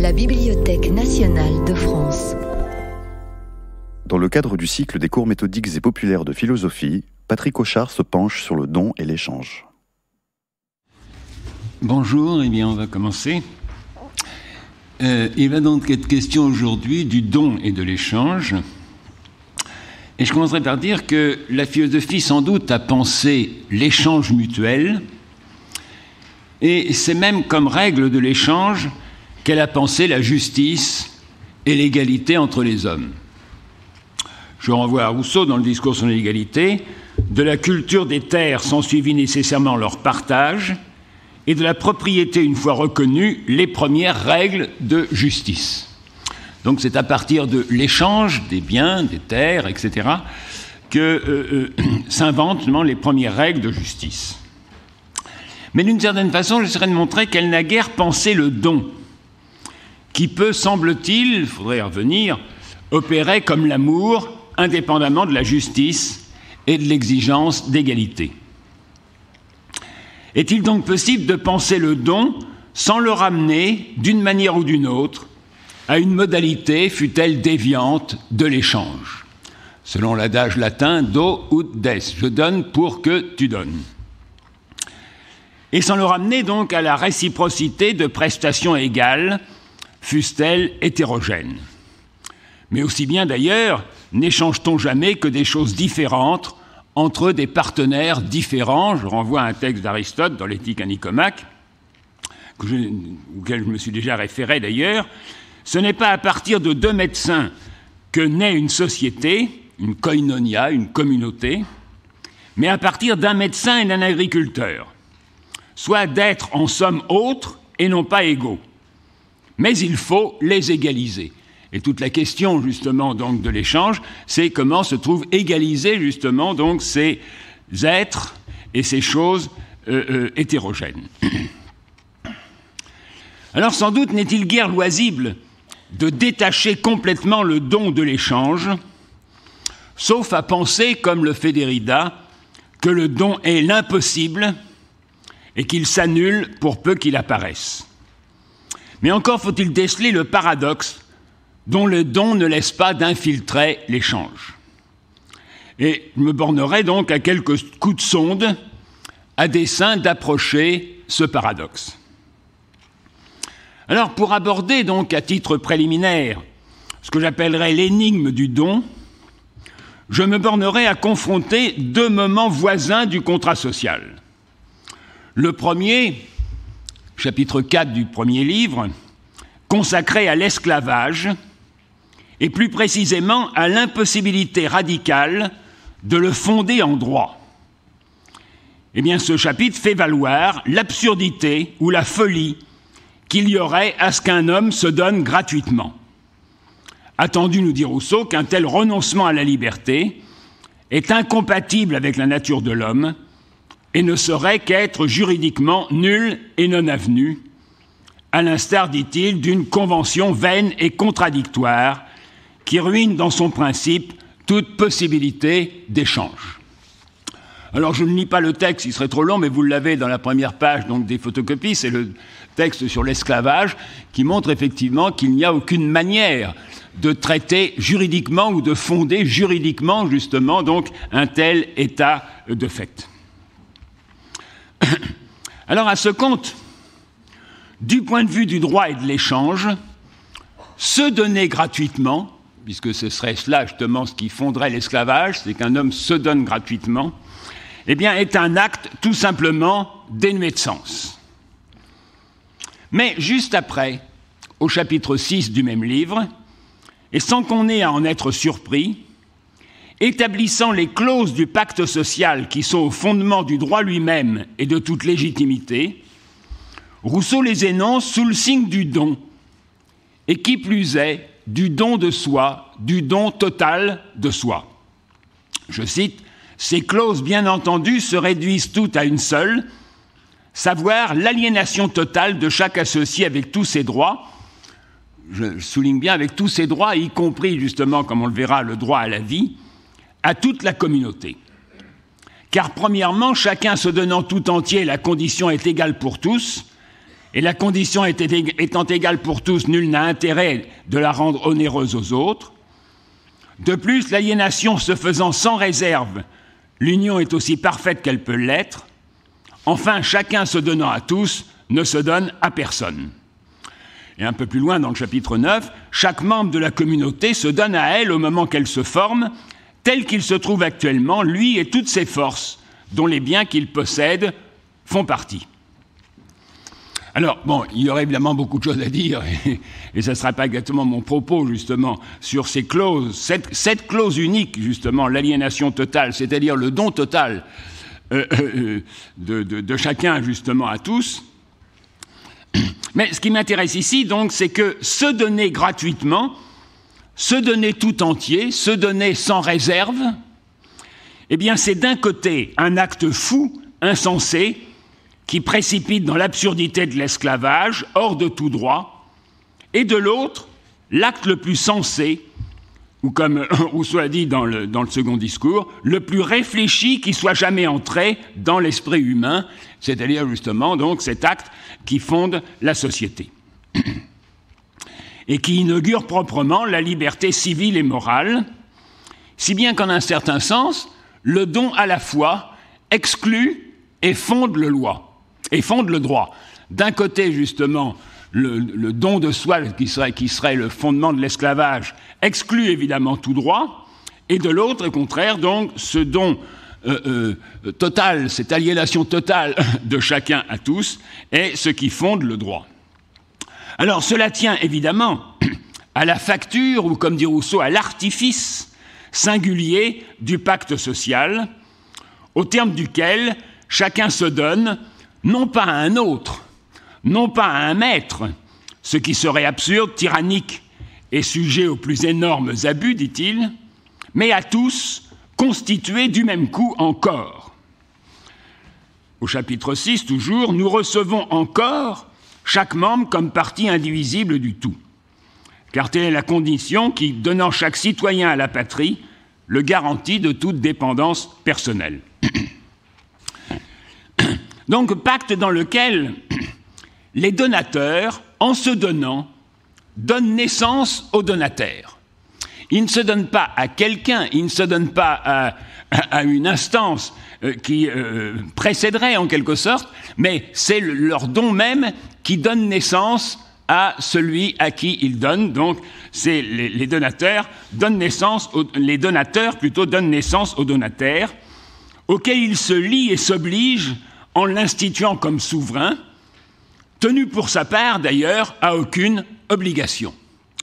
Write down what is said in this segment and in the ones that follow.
la Bibliothèque nationale de France. Dans le cadre du cycle des cours méthodiques et populaires de philosophie, Patrick Auchard se penche sur le don et l'échange. Bonjour, et eh bien on va commencer. Euh, il va donc être question aujourd'hui du don et de l'échange. Et je commencerai par dire que la philosophie, sans doute, a pensé l'échange mutuel. Et c'est même comme règle de l'échange qu'elle a pensé la justice et l'égalité entre les hommes. Je renvoie à Rousseau dans le discours sur l'égalité, de la culture des terres s'ensuivit nécessairement leur partage, et de la propriété, une fois reconnue, les premières règles de justice. Donc c'est à partir de l'échange des biens, des terres, etc., que euh, euh, s'inventent les premières règles de justice. Mais d'une certaine façon, je j'essaierai de montrer qu'elle n'a guère pensé le don qui peut, semble-t-il, faudrait y revenir, opérer comme l'amour, indépendamment de la justice et de l'exigence d'égalité. Est-il donc possible de penser le don sans le ramener, d'une manière ou d'une autre, à une modalité, fût-elle déviante, de l'échange Selon l'adage latin, do ut des, je donne pour que tu donnes. Et sans le ramener donc à la réciprocité de prestations égales, fussent-elles hétérogènes. Mais aussi bien d'ailleurs, n'échange-t-on jamais que des choses différentes entre des partenaires différents Je renvoie à un texte d'Aristote dans l'éthique à auquel je me suis déjà référé d'ailleurs. Ce n'est pas à partir de deux médecins que naît une société, une koinonia, une communauté, mais à partir d'un médecin et d'un agriculteur, soit d'être en somme autres et non pas égaux mais il faut les égaliser. Et toute la question justement donc de l'échange, c'est comment se trouvent égalisés justement donc ces êtres et ces choses euh, euh, hétérogènes. Alors sans doute n'est-il guère loisible de détacher complètement le don de l'échange, sauf à penser, comme le fait Derrida, que le don est l'impossible et qu'il s'annule pour peu qu'il apparaisse. Mais encore faut-il déceler le paradoxe dont le don ne laisse pas d'infiltrer l'échange. Et je me bornerai donc à quelques coups de sonde à dessein d'approcher ce paradoxe. Alors pour aborder donc à titre préliminaire ce que j'appellerais l'énigme du don, je me bornerai à confronter deux moments voisins du contrat social. Le premier, chapitre 4 du premier livre, consacré à l'esclavage, et plus précisément à l'impossibilité radicale de le fonder en droit. Eh bien, ce chapitre fait valoir l'absurdité ou la folie qu'il y aurait à ce qu'un homme se donne gratuitement. Attendu, nous dit Rousseau, qu'un tel renoncement à la liberté est incompatible avec la nature de l'homme et ne saurait qu'être juridiquement nul et non avenu, à l'instar, dit-il, d'une convention vaine et contradictoire qui ruine dans son principe toute possibilité d'échange. Alors je ne lis pas le texte, il serait trop long, mais vous l'avez dans la première page donc des photocopies, c'est le texte sur l'esclavage qui montre effectivement qu'il n'y a aucune manière de traiter juridiquement ou de fonder juridiquement justement donc un tel état de fait. Alors à ce compte, du point de vue du droit et de l'échange, se donner gratuitement, puisque ce serait cela justement ce qui fonderait l'esclavage, c'est qu'un homme se donne gratuitement, eh bien est un acte tout simplement dénué de sens. Mais juste après, au chapitre 6 du même livre, et sans qu'on ait à en être surpris, établissant les clauses du pacte social qui sont au fondement du droit lui-même et de toute légitimité, Rousseau les énonce sous le signe du don, et qui plus est, du don de soi, du don total de soi. Je cite, Ces clauses, bien entendu, se réduisent toutes à une seule, savoir l'aliénation totale de chaque associé avec tous ses droits, je souligne bien avec tous ses droits, y compris justement, comme on le verra, le droit à la vie, à toute la communauté. Car premièrement, chacun se donnant tout entier, la condition est égale pour tous, et la condition étant égale pour tous, nul n'a intérêt de la rendre onéreuse aux autres. De plus, l'aliénation se faisant sans réserve, l'union est aussi parfaite qu'elle peut l'être. Enfin, chacun se donnant à tous ne se donne à personne. Et un peu plus loin dans le chapitre 9, chaque membre de la communauté se donne à elle au moment qu'elle se forme, tel qu'il se trouve actuellement, lui et toutes ses forces, dont les biens qu'il possède font partie. Alors, bon, il y aurait évidemment beaucoup de choses à dire, et ce ne sera pas exactement mon propos, justement, sur ces clauses, cette, clause unique, justement, l'aliénation totale, c'est-à-dire le don total euh, euh, euh, de, de chacun, justement, à tous. Mais ce qui m'intéresse ici, donc, c'est que se donner gratuitement, se donner tout entier, se donner sans réserve, eh bien c'est d'un côté un acte fou, insensé, qui précipite dans l'absurdité de l'esclavage, hors de tout droit, et de l'autre, l'acte le plus sensé, ou comme euh, on soit dit dans le, dans le second discours, le plus réfléchi qui soit jamais entré dans l'esprit humain, c'est-à-dire justement donc cet acte qui fonde la société et qui inaugure proprement la liberté civile et morale, si bien qu'en un certain sens, le don à la fois exclut et fonde le loi, et fonde le droit. D'un côté, justement, le, don de soi, qui serait, serait le fondement de l'esclavage, exclut évidemment tout droit, et de l'autre, au contraire, donc, ce don euh, euh, total, cette aliénation totale de chacun à tous, est ce qui fonde le droit. Alors cela tient évidemment à la facture, ou comme dit Rousseau, à l'artifice singulier du pacte social, au terme duquel chacun se donne, non pas à un autre, non pas à un maître, ce qui serait absurde, tyrannique et sujet aux plus énormes abus, dit-il, mais à tous constitués du même coup encore. Au chapitre 6, toujours, nous recevons encore chaque membre comme partie indivisible du tout. Car telle est la condition qui, donnant chaque citoyen à la patrie, le garantit de toute dépendance personnelle. Donc pacte dans lequel les donateurs, en se donnant, donnent naissance aux donataires. Ils ne se donnent pas à quelqu'un, ils ne se donnent pas à, à une instance, euh, qui euh, précéderait en quelque sorte, mais c'est leur don même qui donne naissance à celui à qui ils donnent. Donc, c'est les, donateurs donnent naissance, aux, les donateurs plutôt donnent naissance aux donataires, auxquels ils se lient et s'obligent en l'instituant comme souverain, tenu pour sa part d'ailleurs à aucune obligation.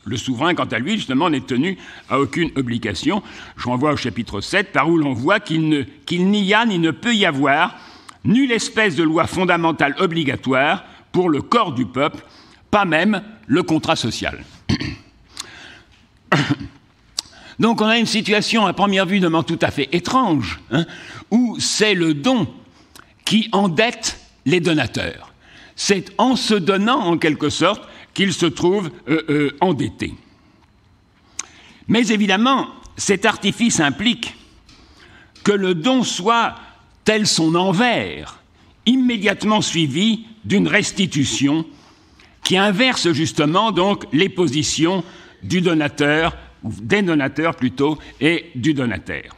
Le souverain, quant à lui, justement, n'est tenu à aucune obligation. Je renvoie au chapitre 7, par où l'on voit qu'il n'y a ni ne peut y avoir nulle espèce de loi fondamentale obligatoire pour le corps du peuple, pas même le contrat social. Donc on a une situation à première vue tout à fait étrange, hein, où c'est le don qui endette les donateurs. C'est en se donnant en quelque sorte qu'il se trouve euh, euh, endetté. Mais évidemment, cet artifice implique que le don soit, tel son envers, immédiatement suivi d'une restitution qui inverse justement donc les positions du donateur, ou des donateurs plutôt, et du donataire.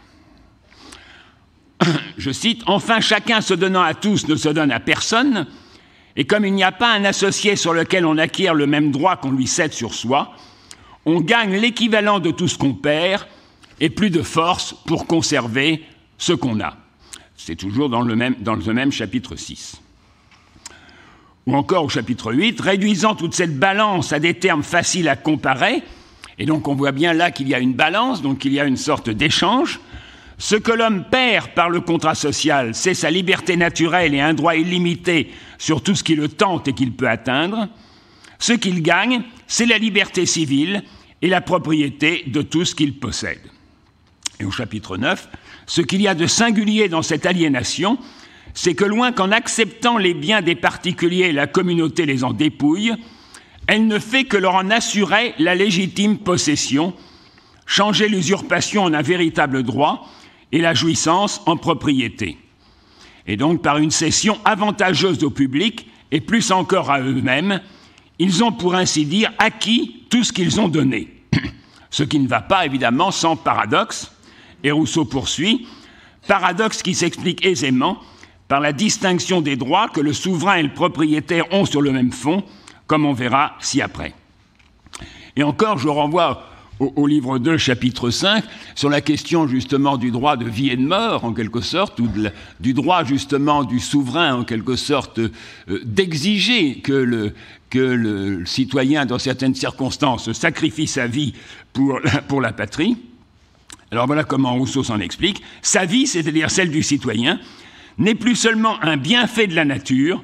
Je cite, Enfin chacun se donnant à tous ne se donne à personne, et comme il n'y a pas un associé sur lequel on acquiert le même droit qu'on lui cède sur soi, on gagne l'équivalent de tout ce qu'on perd et plus de force pour conserver ce qu'on a. C'est toujours dans le, même, chapitre 6. Ou encore au chapitre 8, réduisant toute cette balance à des termes faciles à comparer, et donc on voit bien là qu'il y a une balance, donc il y a une sorte d'échange, ce que l'homme perd par le contrat social, c'est sa liberté naturelle et un droit illimité sur tout ce qui le tente et qu'il peut atteindre. Ce qu'il gagne, c'est la liberté civile et la propriété de tout ce qu'il possède. Et au chapitre 9, ce qu'il y a de singulier dans cette aliénation, c'est que loin qu'en acceptant les biens des particuliers, la communauté les en dépouille, elle ne fait que leur en assurer la légitime possession, changer l'usurpation en un véritable droit, et la jouissance en propriété. Et donc par une cession avantageuse au public et plus encore à eux-mêmes, ils ont pour ainsi dire acquis tout ce qu'ils ont donné. Ce qui ne va pas évidemment sans paradoxe, et Rousseau poursuit, paradoxe qui s'explique aisément par la distinction des droits que le souverain et le propriétaire ont sur le même fond, comme on verra ci après. Et encore, je renvoie au, livre 2, chapitre 5, sur la question justement du droit de vie et de mort, en quelque sorte, ou du droit justement du souverain, en quelque sorte, euh, d'exiger que le, citoyen, dans certaines circonstances, sacrifie sa vie pour pour la patrie. Alors voilà comment Rousseau s'en explique. Sa vie, c'est-à-dire celle du citoyen, n'est plus seulement un bienfait de la nature,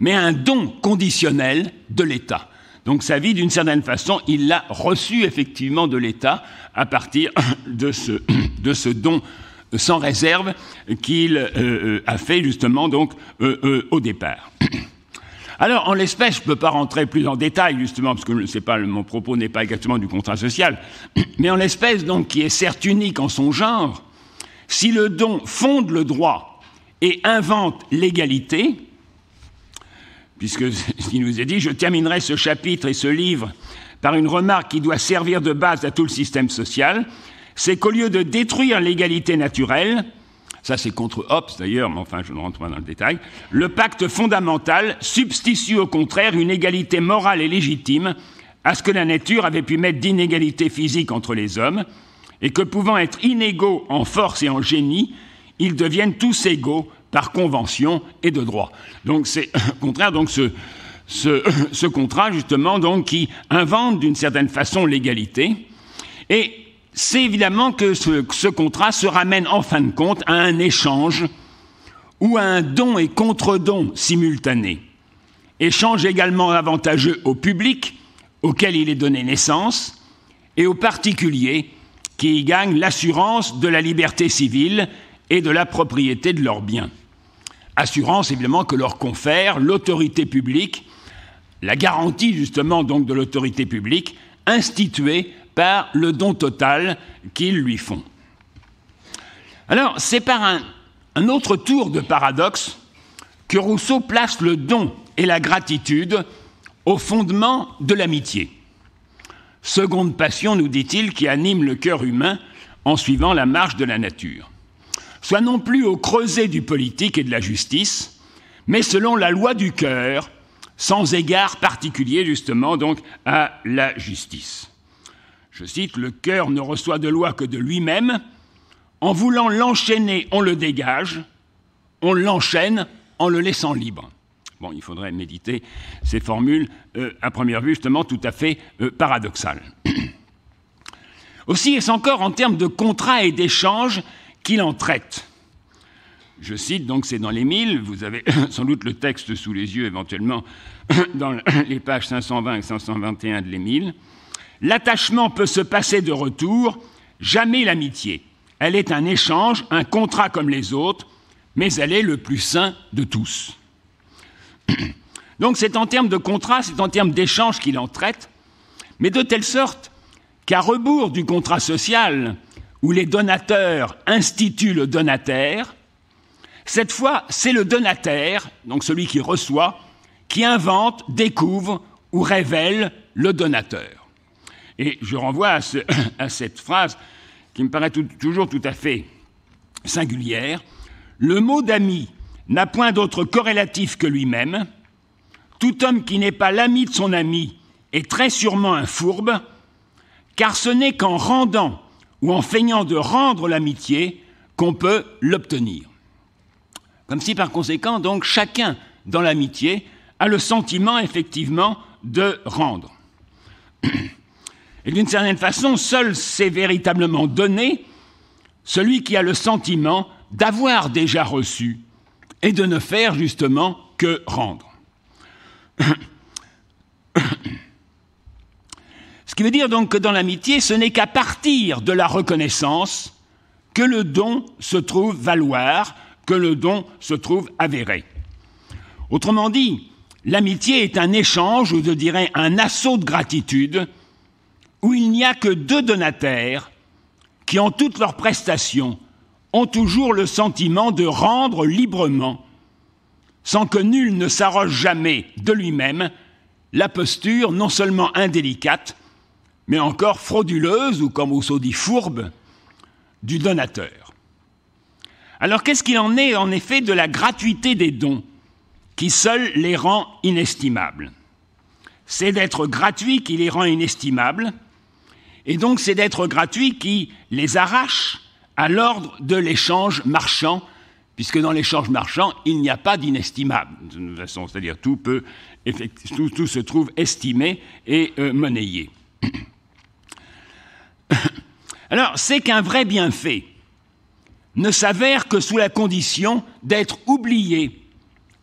mais un don conditionnel de l'État. Donc sa vie, d'une certaine façon, il l'a reçue effectivement de l'État à partir de ce, don sans réserve qu'il euh, euh, a fait justement donc euh, au départ. Alors, en l'espèce, je ne peux pas rentrer plus en détail, justement, parce que pas, mon propos n'est pas exactement du contrat social, mais en l'espèce, donc, qui est certes unique en son genre, si le don fonde le droit et invente l'égalité, puisque nous est dit, je terminerai ce chapitre et ce livre par une remarque qui doit servir de base à tout le système social, c'est qu'au lieu de détruire l'égalité naturelle, ça c'est contre Hobbes d'ailleurs, mais enfin je ne rentre pas dans le détail, le pacte fondamental substitue au contraire une égalité morale et légitime à ce que la nature avait pu mettre d'inégalité physique entre les hommes, et que pouvant être inégaux en force et en génie, ils deviennent tous égaux par convention et de droit. Donc c'est contraire donc ce, contrat justement donc qui invente d'une certaine façon l'égalité et c'est évidemment que ce, ce, contrat se ramène en fin de compte à un échange ou à un don et contre-don simultané. Échange également avantageux au public auquel il est donné naissance et aux particuliers qui y gagnent l'assurance de la liberté civile et de la propriété de leurs biens assurance évidemment que leur confère l'autorité publique, la garantie justement donc de l'autorité publique instituée par le don total qu'ils lui font. Alors c'est par un, un autre tour de paradoxe que Rousseau place le don et la gratitude au fondement de l'amitié. Seconde passion, nous dit-il, qui anime le cœur humain en suivant la marche de la nature soit non plus au creuset du politique et de la justice, mais selon la loi du cœur, sans égard particulier justement donc à la justice. Je cite, Le cœur ne reçoit de loi que de lui-même, en voulant l'enchaîner, on le dégage, on l'enchaîne en le laissant libre. Bon, il faudrait méditer ces formules, euh, à première vue justement tout à fait euh, paradoxales. Aussi est-ce encore en termes de contrat et d'échange qu'il en traite. Je cite donc, c'est dans l'Émile, vous avez sans doute le texte sous les yeux éventuellement dans les pages 520 et 521 de l'Émile. L'attachement peut se passer de retour, jamais l'amitié. Elle est un échange, un contrat comme les autres, mais elle est le plus sain de tous. Donc c'est en termes de contrat, c'est en termes d'échange qu'il en traite, mais de telle sorte qu'à rebours du contrat social, où les donateurs instituent le donataire, cette fois, c'est le donataire, donc celui qui reçoit, qui invente, découvre ou révèle le donateur. Et je renvoie à, cette phrase qui me paraît toujours tout à fait singulière. Le mot d'ami n'a point d'autre corrélatif que lui-même. Tout homme qui n'est pas l'ami de son ami est très sûrement un fourbe, car ce n'est qu'en rendant ou en feignant de rendre l'amitié qu'on peut l'obtenir. Comme si par conséquent, donc, chacun dans l'amitié a le sentiment effectivement de rendre. Et d'une certaine façon, seul s'est véritablement donné celui qui a le sentiment d'avoir déjà reçu et de ne faire justement que rendre. Ce qui veut dire donc que dans l'amitié, ce n'est qu'à partir de la reconnaissance que le don se trouve valoir, que le don se trouve avéré. Autrement dit, l'amitié est un échange, ou je dirais un assaut de gratitude, où il n'y a que deux donataires qui, en toutes leurs prestations, ont toujours le sentiment de rendre librement, sans que nul ne s'arroge jamais de lui-même, la posture non seulement indélicate, mais encore frauduleuse, ou comme Rousseau dit, fourbe, du donateur. Alors qu'est-ce qu'il en est en effet de la gratuité des dons, qui seul les rend inestimables C'est d'être gratuit qui les rend inestimables, et donc c'est d'être gratuit qui les arrache à l'ordre de l'échange marchand, puisque dans l'échange marchand, il n'y a pas d'inestimable, c'est-à-dire tout, tout, se trouve estimé et euh, monnayé. Alors, c'est qu'un vrai bienfait ne s'avère que sous la condition d'être oublié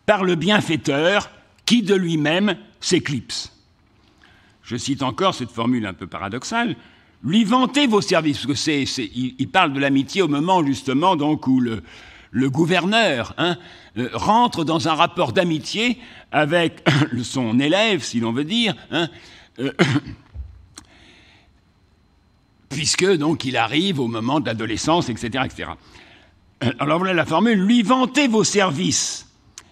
par le bienfaiteur qui de lui-même s'éclipse. Je cite encore cette formule un peu paradoxale. Lui vanter vos services, parce que c'est, il, parle de l'amitié au moment justement donc où le, gouverneur hein, euh, rentre dans un rapport d'amitié avec son élève, si l'on veut dire, hein, euh, puisque donc il arrive au moment de l'adolescence, etc., etc. Euh, alors voilà la formule, lui vanter vos services,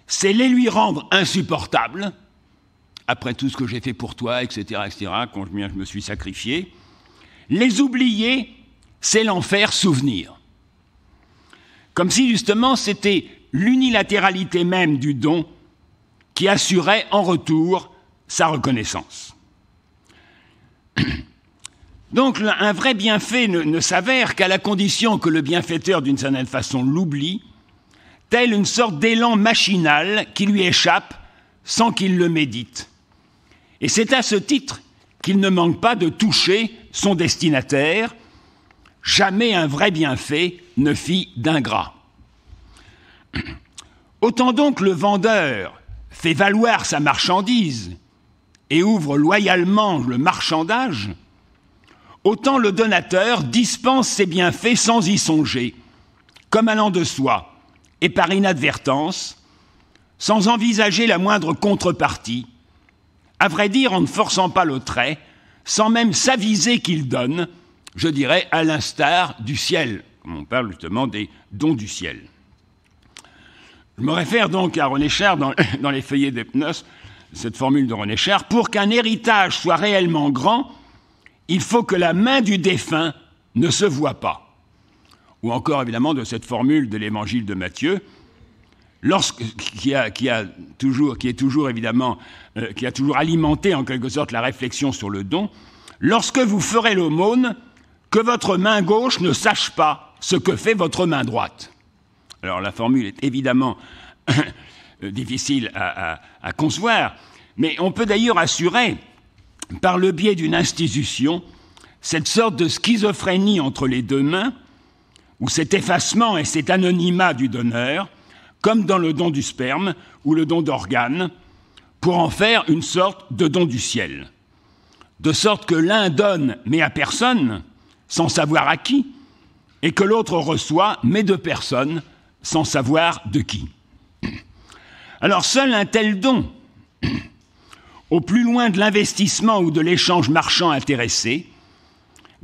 c'est les lui rendre insupportables, après tout ce que j'ai fait pour toi, etc., etc., quand je me suis sacrifié. Les oublier, c'est l'en faire souvenir. Comme si justement c'était l'unilatéralité même du don qui assurait en retour sa reconnaissance. Donc un vrai bienfait ne, s'avère qu'à la condition que le bienfaiteur, d'une certaine façon, l'oublie, tel une sorte d'élan machinal qui lui échappe sans qu'il le médite. Et c'est à ce titre qu'il ne manque pas de toucher son destinataire. Jamais un vrai bienfait ne fit d'ingrat. Autant donc le vendeur fait valoir sa marchandise et ouvre loyalement le marchandage, autant le donateur dispense ses bienfaits sans y songer, comme allant de soi, et par inadvertance, sans envisager la moindre contrepartie, à vrai dire en ne forçant pas le trait, sans même s'aviser qu'il donne, je dirais à l'instar du ciel, comme on parle justement des dons du ciel. Je me réfère donc à René Char dans, dans les feuillets d'Epnos, cette formule de René Char, pour qu'un héritage soit réellement grand, il faut que la main du défunt ne se voie pas. Ou encore, évidemment, de cette formule de l'évangile de Matthieu, qui, a, toujours, qui, est toujours, évidemment, euh, qui a toujours alimenté en quelque sorte la réflexion sur le don, lorsque vous ferez l'aumône, que votre main gauche ne sache pas ce que fait votre main droite. Alors la formule est évidemment difficile à, concevoir, mais on peut d'ailleurs assurer par le biais d'une institution, cette sorte de schizophrénie entre les deux mains, ou cet effacement et cet anonymat du donneur, comme dans le don du sperme ou le don d'organes, pour en faire une sorte de don du ciel. De sorte que l'un donne, mais à personne, sans savoir à qui, et que l'autre reçoit, mais de personne, sans savoir de qui. Alors seul un tel don au plus loin de l'investissement ou de l'échange marchand intéressé,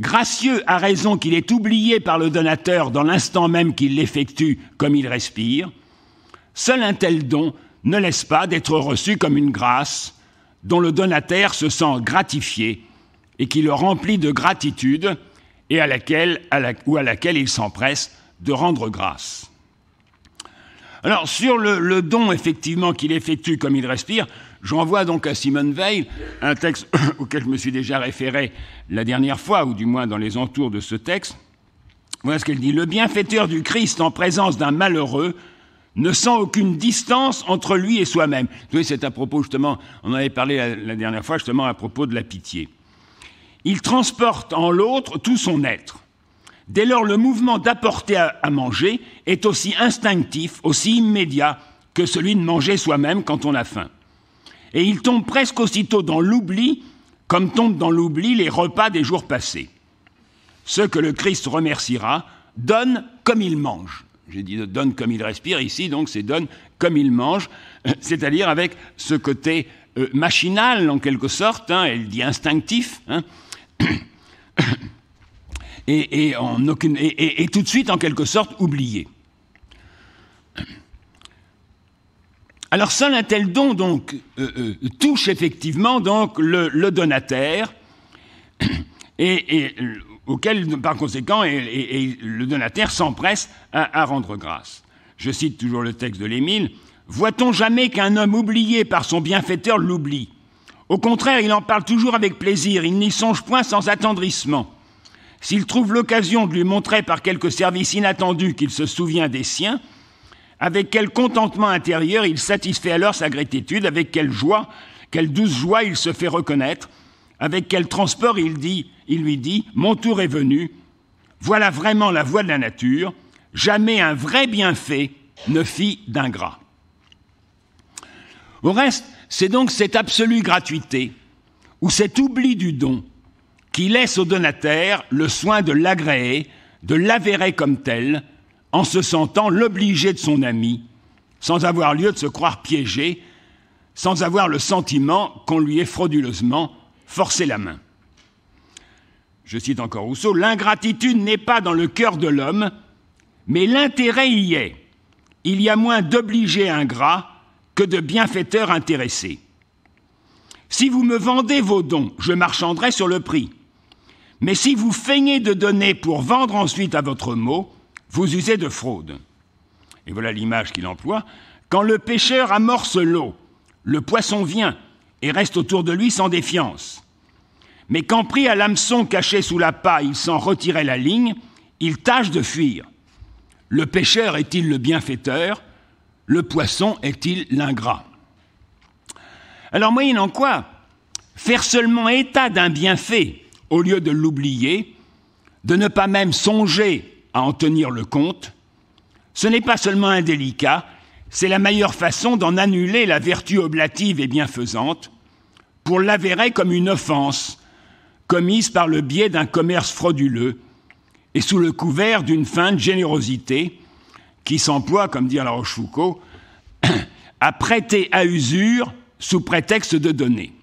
gracieux à raison qu'il est oublié par le donateur dans l'instant même qu'il l'effectue comme il respire, seul un tel don ne laisse pas d'être reçu comme une grâce dont le donataire se sent gratifié et qui le remplit de gratitude et à laquelle, ou à laquelle il s'empresse de rendre grâce. Alors sur le don effectivement qu'il effectue comme il respire, J'envoie donc à Simone Veil un texte auquel je me suis déjà référé la dernière fois, ou du moins dans les entours de ce texte. Voilà ce qu'elle dit. Le bienfaiteur du Christ en présence d'un malheureux ne sent aucune distance entre lui et soi-même. Vous voyez, c'est à propos justement, on en avait parlé la dernière fois justement à propos de la pitié. Il transporte en l'autre tout son être. Dès lors, le mouvement d'apporter à manger est aussi instinctif, aussi immédiat que celui de manger soi-même quand on a faim et il tombe presque aussitôt dans l'oubli, comme tombent dans l'oubli les repas des jours passés. Ce que le Christ remerciera donne comme il mange. J'ai dit donne comme il respire ici, donc c'est donne comme il mange, c'est-à-dire avec ce côté euh, machinal en quelque sorte, hein, elle dit instinctif, hein. et, tout de suite en quelque sorte oublié. Alors seul un tel don donc euh, euh, touche effectivement donc le, donateur, donataire et, euh, auquel par conséquent le donataire s'empresse à, rendre grâce. Je cite toujours le texte de l'Émile. Voit-on jamais qu'un homme oublié par son bienfaiteur l'oublie Au contraire, il en parle toujours avec plaisir, il n'y songe point sans attendrissement. S'il trouve l'occasion de lui montrer par quelques service inattendu qu'il se souvient des siens, avec quel contentement intérieur il satisfait alors sa gratitude, avec quelle joie, quelle douce joie il se fait reconnaître, avec quel transport il dit, il lui dit, mon tour est venu, voilà vraiment la voie de la nature, jamais un vrai bienfait ne fit d'ingrat. Au reste, c'est donc cette absolue gratuité, ou cet oubli du don, qui laisse au donataire le soin de l'agréer, de l'avérer comme tel, en se sentant l'obligé de son ami, sans avoir lieu de se croire piégé, sans avoir le sentiment qu'on lui ait frauduleusement forcé la main. Je cite encore Rousseau, L'ingratitude n'est pas dans le cœur de l'homme, mais l'intérêt y est. Il y a moins d'obligés ingrats que de bienfaiteurs intéressés. Si vous me vendez vos dons, je marchanderai sur le prix. Mais si vous feignez de donner pour vendre ensuite à votre mot, vous usez de fraude. Et voilà l'image qu'il emploie. Quand le pêcheur amorce l'eau, le poisson vient et reste autour de lui sans défiance. Mais quand pris à l'hameçon caché sous la paille, il s'en retirait la ligne, il tâche de fuir. Le pêcheur est-il le bienfaiteur Le poisson est-il l'ingrat Alors, moyennant quoi Faire seulement état d'un bienfait, au lieu de l'oublier, de ne pas même songer à en tenir le compte, ce n'est pas seulement indélicat, c'est la meilleure façon d'en annuler la vertu oblative et bienfaisante pour l'avérer comme une offense commise par le biais d'un commerce frauduleux et sous le couvert d'une feinte générosité qui s'emploie, comme dit la Rochefoucauld, à prêter à usure sous prétexte de donner.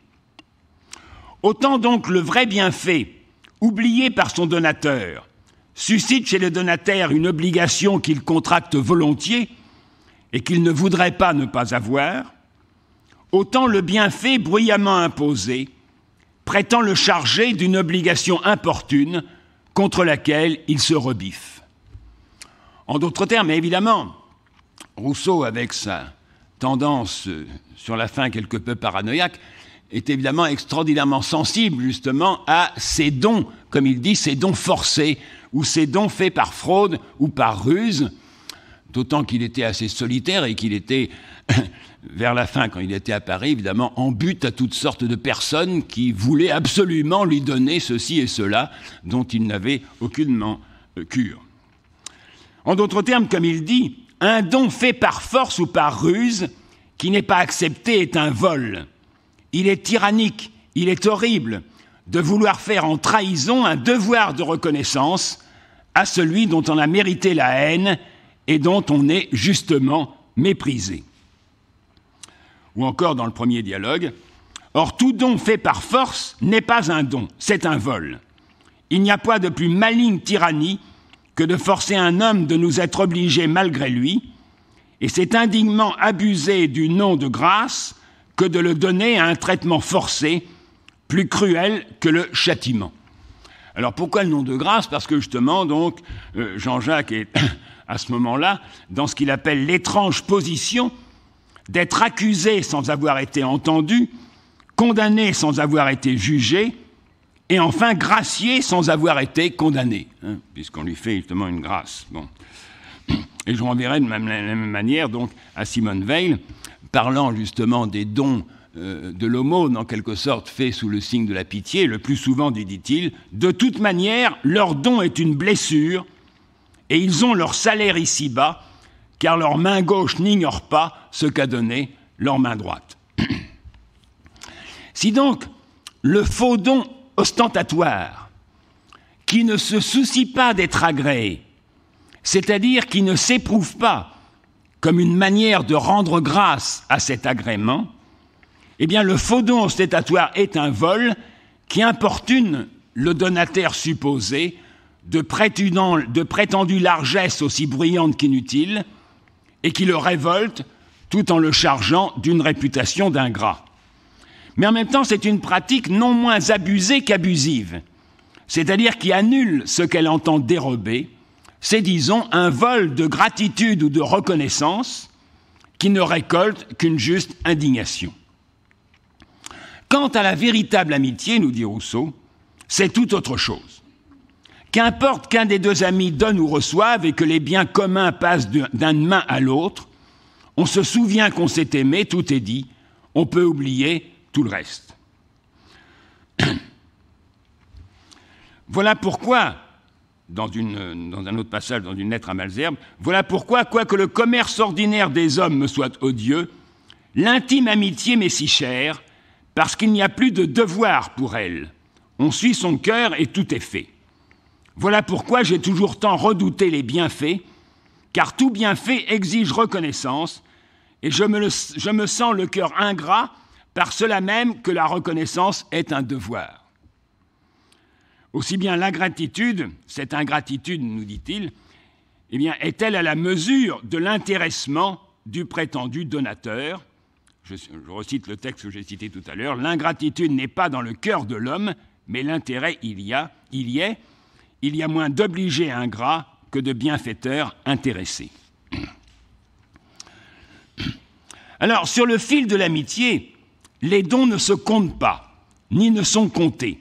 Autant donc le vrai bienfait, oublié par son donateur, suscite chez le donataire une obligation qu'il contracte volontiers et qu'il ne voudrait pas ne pas avoir, autant le bienfait bruyamment imposé prétend le charger d'une obligation importune contre laquelle il se rebiffe. En d'autres termes, évidemment, Rousseau, avec sa tendance euh, sur la fin quelque peu paranoïaque, est évidemment extraordinairement sensible justement à ces dons, comme il dit, ces dons forcés ou ses dons faits par fraude ou par ruse, d'autant qu'il était assez solitaire et qu'il était, vers la fin, quand il était à Paris, évidemment, en but à toutes sortes de personnes qui voulaient absolument lui donner ceci et cela, dont il n'avait aucunement euh, cure. En d'autres termes, comme il dit, un don fait par force ou par ruse, qui n'est pas accepté, est un vol. Il est tyrannique, il est horrible, de vouloir faire en trahison un devoir de reconnaissance à celui dont on a mérité la haine et dont on est justement méprisé. Ou encore dans le premier dialogue, Or tout don fait par force n'est pas un don, c'est un vol. Il n'y a pas de plus maligne tyrannie que de forcer un homme de nous être obligés malgré lui, et c'est indignement abuser du nom de grâce que de le donner à un traitement forcé plus cruel que le châtiment. Alors pourquoi le nom de grâce Parce que justement, donc, euh, Jean-Jacques est à ce moment-là dans ce qu'il appelle l'étrange position d'être accusé sans avoir été entendu, condamné sans avoir été jugé, et enfin gracié sans avoir été condamné, hein, puisqu'on lui fait justement une grâce. Bon. Et je renverrai de la même manière donc à Simone Veil, parlant justement des dons euh, de l'aumône, en quelque sorte, fait sous le signe de la pitié, le plus souvent, dit-il, de toute manière, leur don est une blessure, et ils ont leur salaire ici-bas, car leur main gauche n'ignore pas ce qu'a donné leur main droite. si donc le faux don ostentatoire, qui ne se soucie pas d'être agréé, c'est-à-dire qui ne s'éprouve pas comme une manière de rendre grâce à cet agrément, eh bien, le faux don ostentatoire est un vol qui importune le donataire supposé de, de prétendues largesses aussi bruyante qu'inutile et qui le révolte tout en le chargeant d'une réputation d'ingrat. Mais en même temps, c'est une pratique non moins abusée qu'abusive, c'est-à-dire qui annule ce qu'elle entend dérober, c'est, disons, un vol de gratitude ou de reconnaissance qui ne récolte qu'une juste indignation. Quant à la véritable amitié, nous dit Rousseau, c'est tout autre chose. Qu'importe qu'un des deux amis donne ou reçoive et que les biens communs passent d'une main à l'autre, on se souvient qu'on s'est aimé, tout est dit, on peut oublier tout le reste. voilà pourquoi, dans, dans, un autre passage, dans une lettre à Malzerbe, voilà pourquoi, quoique le commerce ordinaire des hommes me soit odieux, l'intime amitié m'est si chère parce qu'il n'y a plus de devoir pour elle. On suit son cœur et tout est fait. Voilà pourquoi j'ai toujours tant redouté les bienfaits, car tout bienfait exige reconnaissance, et je me, je me sens le cœur ingrat par cela même que la reconnaissance est un devoir. Aussi bien l'ingratitude, cette ingratitude, nous dit-il, eh bien, est-elle à la mesure de l'intéressement du prétendu donateur je, recite le texte que j'ai cité tout à l'heure, l'ingratitude n'est pas dans le cœur de l'homme, mais l'intérêt il y a, il y est, il y a moins d'obligés ingrats que de bienfaiteurs intéressés. Alors, sur le fil de l'amitié, les dons ne se comptent pas, ni ne sont comptés.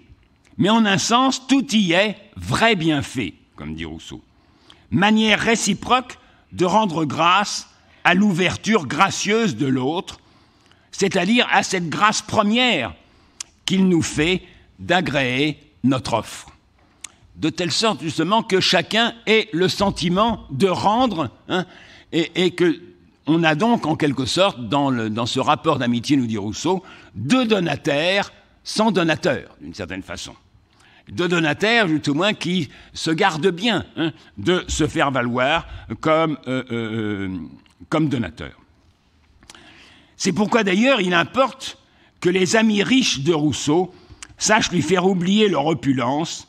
Mais en un sens, tout y est vrai bienfait, comme dit Rousseau. Manière réciproque de rendre grâce à l'ouverture gracieuse de l'autre, c'est-à-dire à cette grâce première qu'il nous fait d'agréer notre offre. De telle sorte justement que chacun ait le sentiment de rendre hein, et, et que on a donc en quelque sorte dans, ce rapport d'amitié, nous dit Rousseau, deux donataires sans donateur, d'une certaine façon. Deux donataires, tout moins, qui se gardent bien hein, de se faire valoir comme, euh, euh, euh, comme donateurs. C'est pourquoi d'ailleurs il importe que les amis riches de Rousseau sachent lui faire oublier leur opulence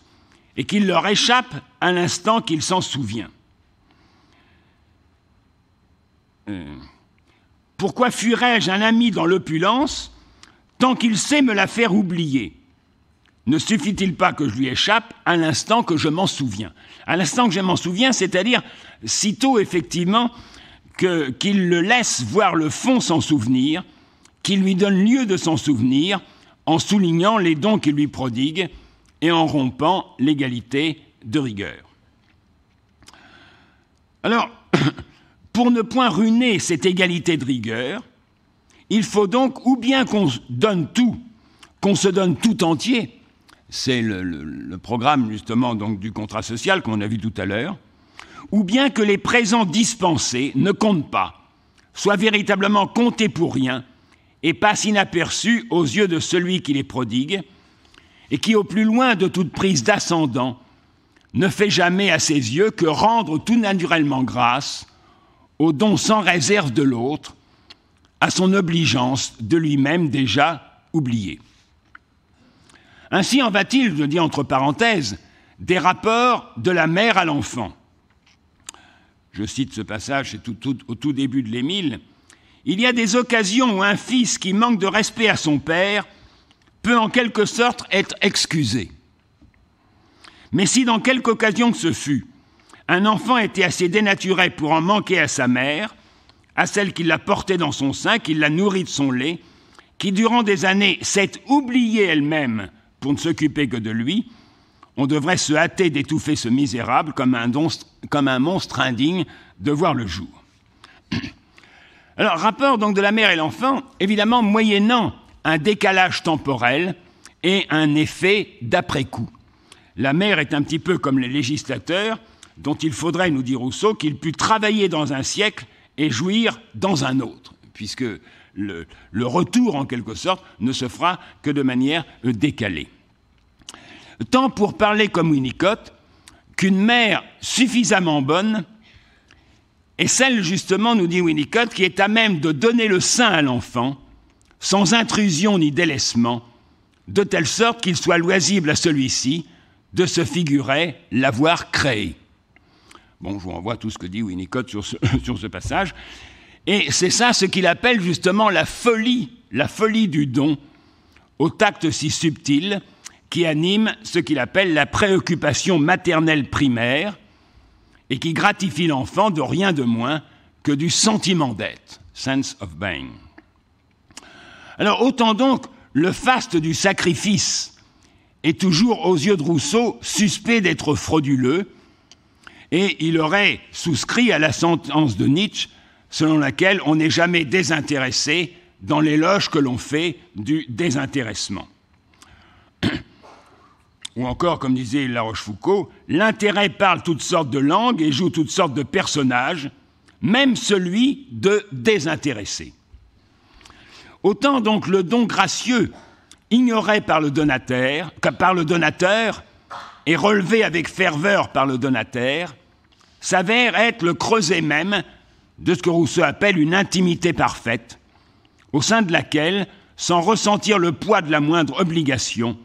et qu'il leur échappe à l'instant qu'il s'en souvient. Euh, pourquoi fuirais-je un ami dans l'opulence tant qu'il sait me la faire oublier Ne suffit-il pas que je lui échappe à l'instant que je m'en souviens À l'instant que je m'en souviens, c'est-à-dire sitôt effectivement qu'il le laisse voir le fond sans souvenir, qu'il lui donne lieu de s'en souvenir en soulignant les dons qu'il lui prodigue et en rompant l'égalité de rigueur. Alors, pour ne point ruiner cette égalité de rigueur, il faut donc ou bien qu'on donne tout, qu'on se donne tout entier, c'est le, le, programme justement donc du contrat social qu'on a vu tout à l'heure, ou bien que les présents dispensés ne comptent pas, soient véritablement comptés pour rien et passent inaperçus aux yeux de celui qui les prodigue, et qui, au plus loin de toute prise d'ascendant, ne fait jamais à ses yeux que rendre tout naturellement grâce au don sans réserve de l'autre, à son obligeance de lui-même déjà oubliée. Ainsi en va-t-il, je dis entre parenthèses, des rapports de la mère à l'enfant je cite ce passage, au tout début de l'Émile, il y a des occasions où un fils qui manque de respect à son père peut en quelque sorte être excusé. Mais si dans quelque occasion que ce fût, un enfant était assez dénaturé pour en manquer à sa mère, à celle qui l'a porté dans son sein, qui l'a nourri de son lait, qui durant des années s'est oubliée elle-même pour ne s'occuper que de lui, on devrait se hâter d'étouffer ce misérable comme un, comme un monstre indigne de voir le jour. Alors, rapport donc de la mère et l'enfant, évidemment moyennant un décalage temporel et un effet d'après-coup. La mère est un petit peu comme les législateurs, dont il faudrait, nous dit Rousseau, qu'il pût travailler dans un siècle et jouir dans un autre, puisque le retour, en quelque sorte, ne se fera que de manière décalée tant pour parler comme Winnicott qu'une mère suffisamment bonne est celle, justement, nous dit Winnicott, qui est à même de donner le sein à l'enfant, sans intrusion ni délaissement, de telle sorte qu'il soit loisible à celui-ci de se figurer l'avoir créé. Bon, je vous renvoie tout ce que dit Winnicott sur sur ce passage. Et c'est ça ce qu'il appelle justement la folie, la folie du don, au tact si subtil, qui anime ce qu'il appelle la préoccupation maternelle primaire et qui gratifie l'enfant de rien de moins que du sentiment d'être, sense of being. Alors autant donc le faste du sacrifice est toujours aux yeux de Rousseau suspect d'être frauduleux, et il aurait souscrit à la sentence de Nietzsche selon laquelle on n'est jamais désintéressé dans l'éloge que l'on fait du désintéressement. Ou encore, comme disait La Rochefoucauld, l'intérêt parle toutes sortes de langues et joue toutes sortes de personnages, même celui de désintéressé. Autant donc le don gracieux, ignoré par le donateur, par le donateur et relevé avec ferveur par le donateur s'avère être le creuset même de ce que Rousseau appelle une intimité parfaite, au sein de laquelle, sans ressentir le poids de la moindre obligation,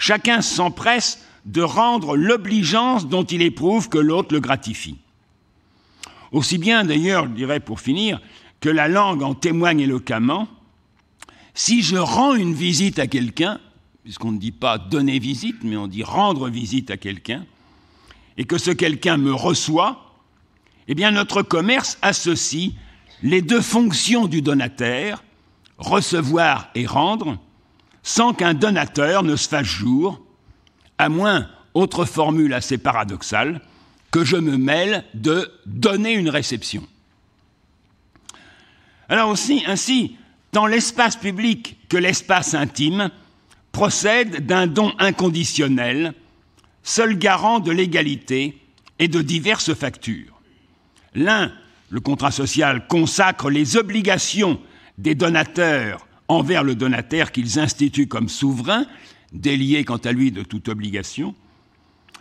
Chacun s'empresse de rendre l'obligeance dont il éprouve que l'autre le gratifie. Aussi bien d'ailleurs, je dirais pour finir, que la langue en témoigne éloquemment, si je rends une visite à quelqu'un, puisqu'on ne dit pas donner visite, mais on dit rendre visite à quelqu'un, et que ce quelqu'un me reçoit, eh bien notre commerce associe les deux fonctions du donataire, recevoir et rendre, sans qu'un donateur ne se fasse jour, à moins, autre formule assez paradoxale, que je me mêle de donner une réception. Alors aussi, ainsi, tant l'espace public que l'espace intime procèdent d'un don inconditionnel, seul garant de l'égalité et de diverses factures. L'un, le contrat social, consacre les obligations des donateurs envers le donataire qu'ils instituent comme souverain, délié quant à lui de toute obligation,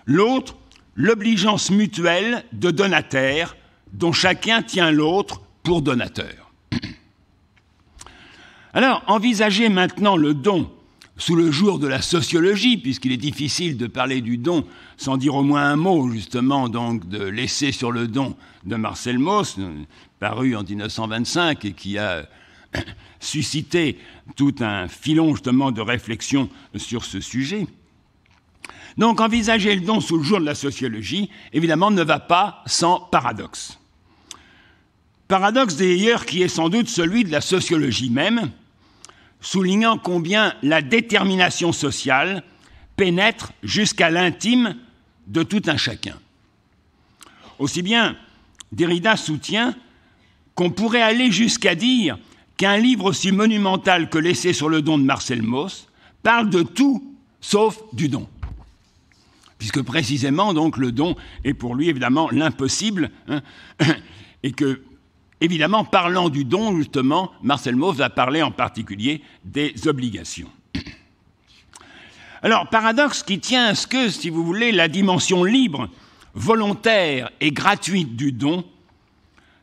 l'autre l'obligeance mutuelle de donataire, dont chacun tient l'autre pour donateur. Alors, envisagez maintenant le don sous le jour de la sociologie, puisqu'il est difficile de parler du don sans dire au moins un mot, justement, donc, de l'essai sur le don de Marcel Mauss, paru en 1925 et qui a susciter tout un filon justement de réflexion sur ce sujet. Donc envisager le don sous le jour de la sociologie, évidemment, ne va pas sans paradoxe. Paradoxe d'ailleurs qui est sans doute celui de la sociologie même, soulignant combien la détermination sociale pénètre jusqu'à l'intime de tout un chacun. Aussi bien, Derrida soutient qu'on pourrait aller jusqu'à dire qu'un livre aussi monumental que l'essai sur le don de Marcel Mauss parle de tout sauf du don. Puisque précisément, donc, le don est pour lui évidemment l'impossible, hein, et que, évidemment, parlant du don, justement, Marcel Mauss a parlé en particulier des obligations. Alors, paradoxe qui tient à ce que, si vous voulez, la dimension libre, volontaire et gratuite du don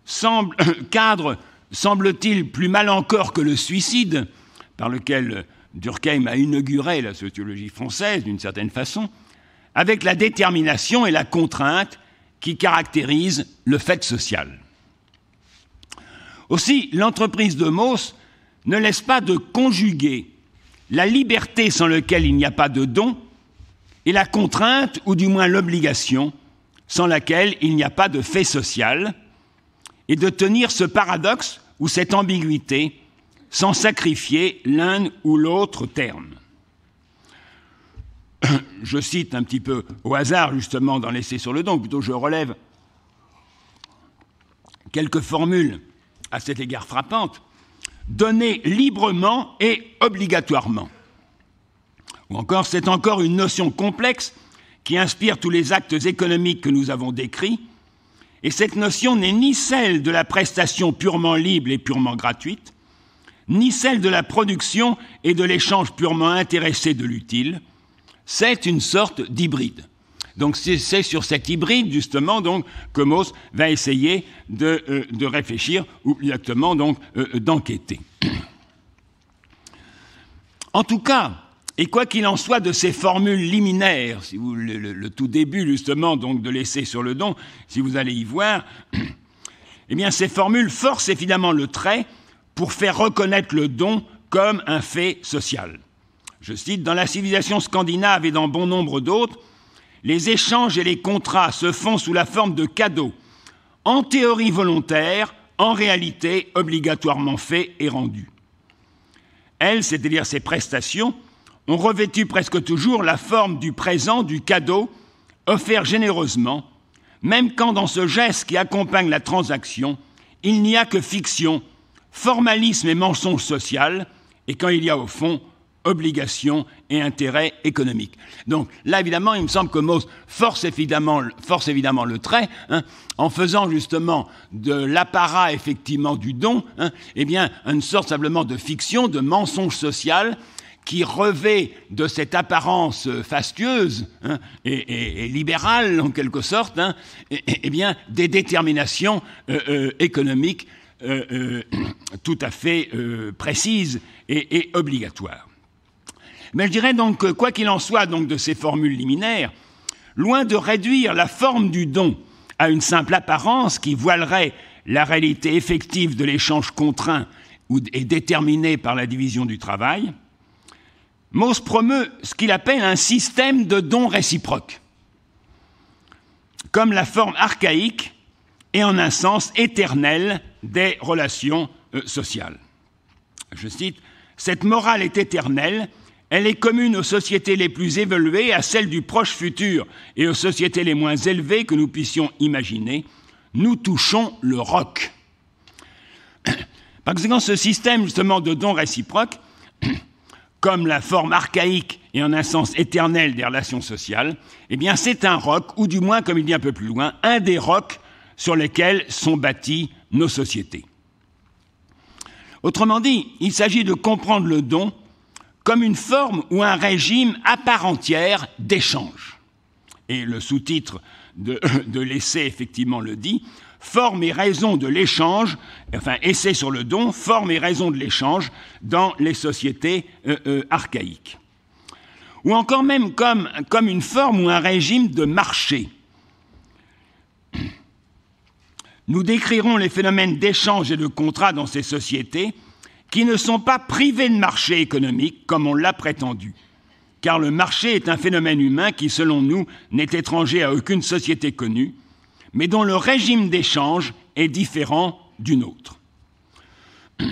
semble cadre semble-t-il plus mal encore que le suicide, par lequel Durkheim a inauguré la sociologie française d'une certaine façon, avec la détermination et la contrainte qui caractérisent le fait social. Aussi, l'entreprise de Mauss ne laisse pas de conjuguer la liberté sans laquelle il n'y a pas de don et la contrainte, ou du moins l'obligation, sans laquelle il n'y a pas de fait social, et de tenir ce paradoxe ou cette ambiguïté sans sacrifier l'un ou l'autre terme. Je cite un petit peu au hasard, justement, dans l'essai sur le don, plutôt je relève quelques formules à cet égard frappantes. Donner librement et obligatoirement. Ou encore, c'est encore une notion complexe qui inspire tous les actes économiques que nous avons décrits et cette notion n'est ni celle de la prestation purement libre et purement gratuite, ni celle de la production et de l'échange purement intéressé de l'utile. C'est une sorte d'hybride. Donc c'est sur cet hybride justement donc que Mauss va essayer de, euh, réfléchir ou exactement donc euh, d'enquêter. en tout cas, et quoi qu'il en soit de ces formules liminaires, si vous, le, tout début justement donc de l'essai sur le don, si vous allez y voir, eh bien ces formules forcent évidemment le trait pour faire reconnaître le don comme un fait social. Je cite, dans la civilisation scandinave et dans bon nombre d'autres, les échanges et les contrats se font sous la forme de cadeaux, en théorie volontaire, en réalité obligatoirement faits et rendus. Elles, c'est-à-dire ces prestations, on revêtu presque toujours la forme du présent, du cadeau, offert généreusement, même quand dans ce geste qui accompagne la transaction, il n'y a que fiction, formalisme et mensonge social, et quand il y a au fond obligation et intérêt économique. Donc là, évidemment, il me semble que Mauss force évidemment, force évidemment le trait, hein, en faisant justement de l'apparat, effectivement, du don, hein, eh bien, une sorte simplement de fiction, de mensonge social, qui revêt de cette apparence fastueuse hein, et, libérale en quelque sorte, hein, et, eh bien des déterminations euh, euh, économiques euh, tout à fait précises et, obligatoires. Mais je dirais donc que quoi qu'il en soit donc de ces formules liminaires, loin de réduire la forme du don à une simple apparence qui voilerait la réalité effective de l'échange contraint ou, et déterminé par la division du travail, Mauss promeut ce qu'il appelle un système de dons réciproques, comme la forme archaïque et en un sens éternel des relations euh, sociales. Je cite, Cette morale est éternelle, elle est commune aux sociétés les plus évoluées, à celles du proche futur et aux sociétés les moins élevées que nous puissions imaginer. Nous touchons le roc. Par dans ce système justement de dons réciproques comme la forme archaïque et en un sens éternel des relations sociales, eh bien c'est un roc, ou du moins, comme il dit un peu plus loin, un des rocs sur lesquels sont bâties nos sociétés. Autrement dit, il s'agit de comprendre le don comme une forme ou un régime à part entière d'échange. Et le sous-titre de, de l'essai, effectivement, le dit, Forme et raison de l'échange, enfin essai sur le don, forme et raison de l'échange dans les sociétés euh, euh, archaïques. Ou encore même comme, comme une forme ou un régime de marché. Nous décrirons les phénomènes d'échange et de contrat dans ces sociétés qui ne sont pas privés de marché économique comme on l'a prétendu. Car le marché est un phénomène humain qui, selon nous, n'est étranger à aucune société connue mais dont le régime d'échange est différent d'une autre.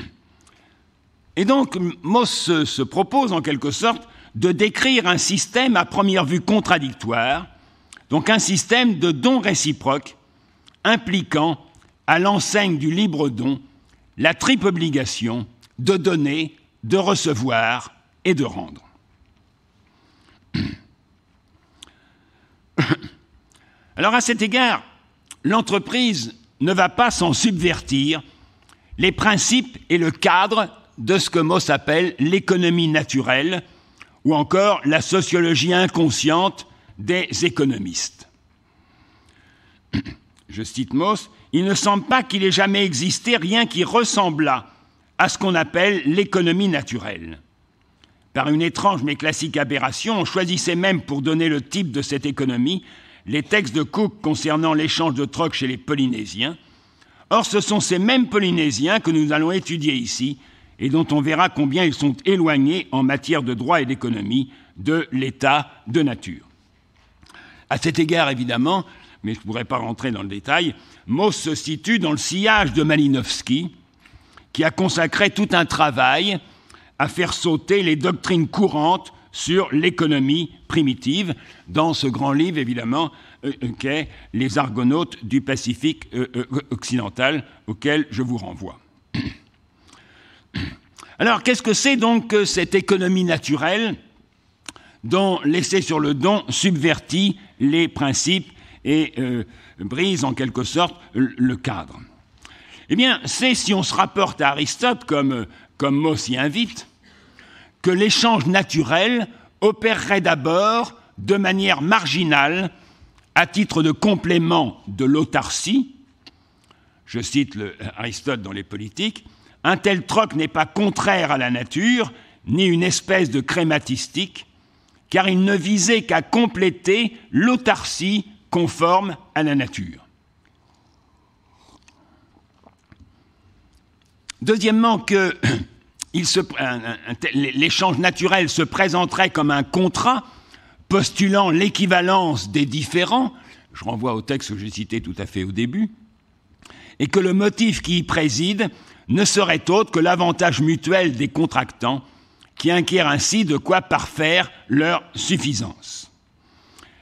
Et donc, Moss se propose en quelque sorte de décrire un système à première vue contradictoire, donc un système de dons réciproques impliquant, à l'enseigne du libre don, la triple obligation de donner, de recevoir et de rendre. Alors à cet égard, l'entreprise ne va pas s'en subvertir les principes et le cadre de ce que Moss appelle l'économie naturelle ou encore la sociologie inconsciente des économistes. Je cite Moss, il ne semble pas qu'il ait jamais existé rien qui ressemblât à ce qu'on appelle l'économie naturelle. Par une étrange mais classique aberration, on choisissait même pour donner le type de cette économie les textes de Cook concernant l'échange de troc chez les Polynésiens. Or, ce sont ces mêmes Polynésiens que nous allons étudier ici et dont on verra combien ils sont éloignés en matière de droit et d'économie de l'état de nature. À cet égard, évidemment, mais je ne pourrais pas rentrer dans le détail, Moss se situe dans le sillage de Malinowski, qui a consacré tout un travail à faire sauter les doctrines courantes sur l'économie primitive, dans ce grand livre, évidemment, euh, euh, qu'est Les Argonautes du Pacifique euh, occidental, auquel je vous renvoie. Alors, qu'est-ce que c'est donc cette économie naturelle dont l'essai sur le don subvertit les principes et brise en quelque sorte le cadre Eh bien, c'est si on se rapporte à Aristote, comme, comme Moss invite, que l'échange naturel opérerait d'abord de manière marginale à titre de complément de l'autarcie. Je cite euh, Aristote dans les politiques, un tel troc n'est pas contraire à la nature, ni une espèce de crématistique, car il ne visait qu'à compléter l'autarcie conforme à la nature. Deuxièmement, que l'échange naturel se présenterait comme un contrat postulant l'équivalence des différents, je renvoie au texte que j'ai cité tout à fait au début, et que le motif qui y préside ne serait autre que l'avantage mutuel des contractants, qui inquièrent ainsi de quoi parfaire leur suffisance.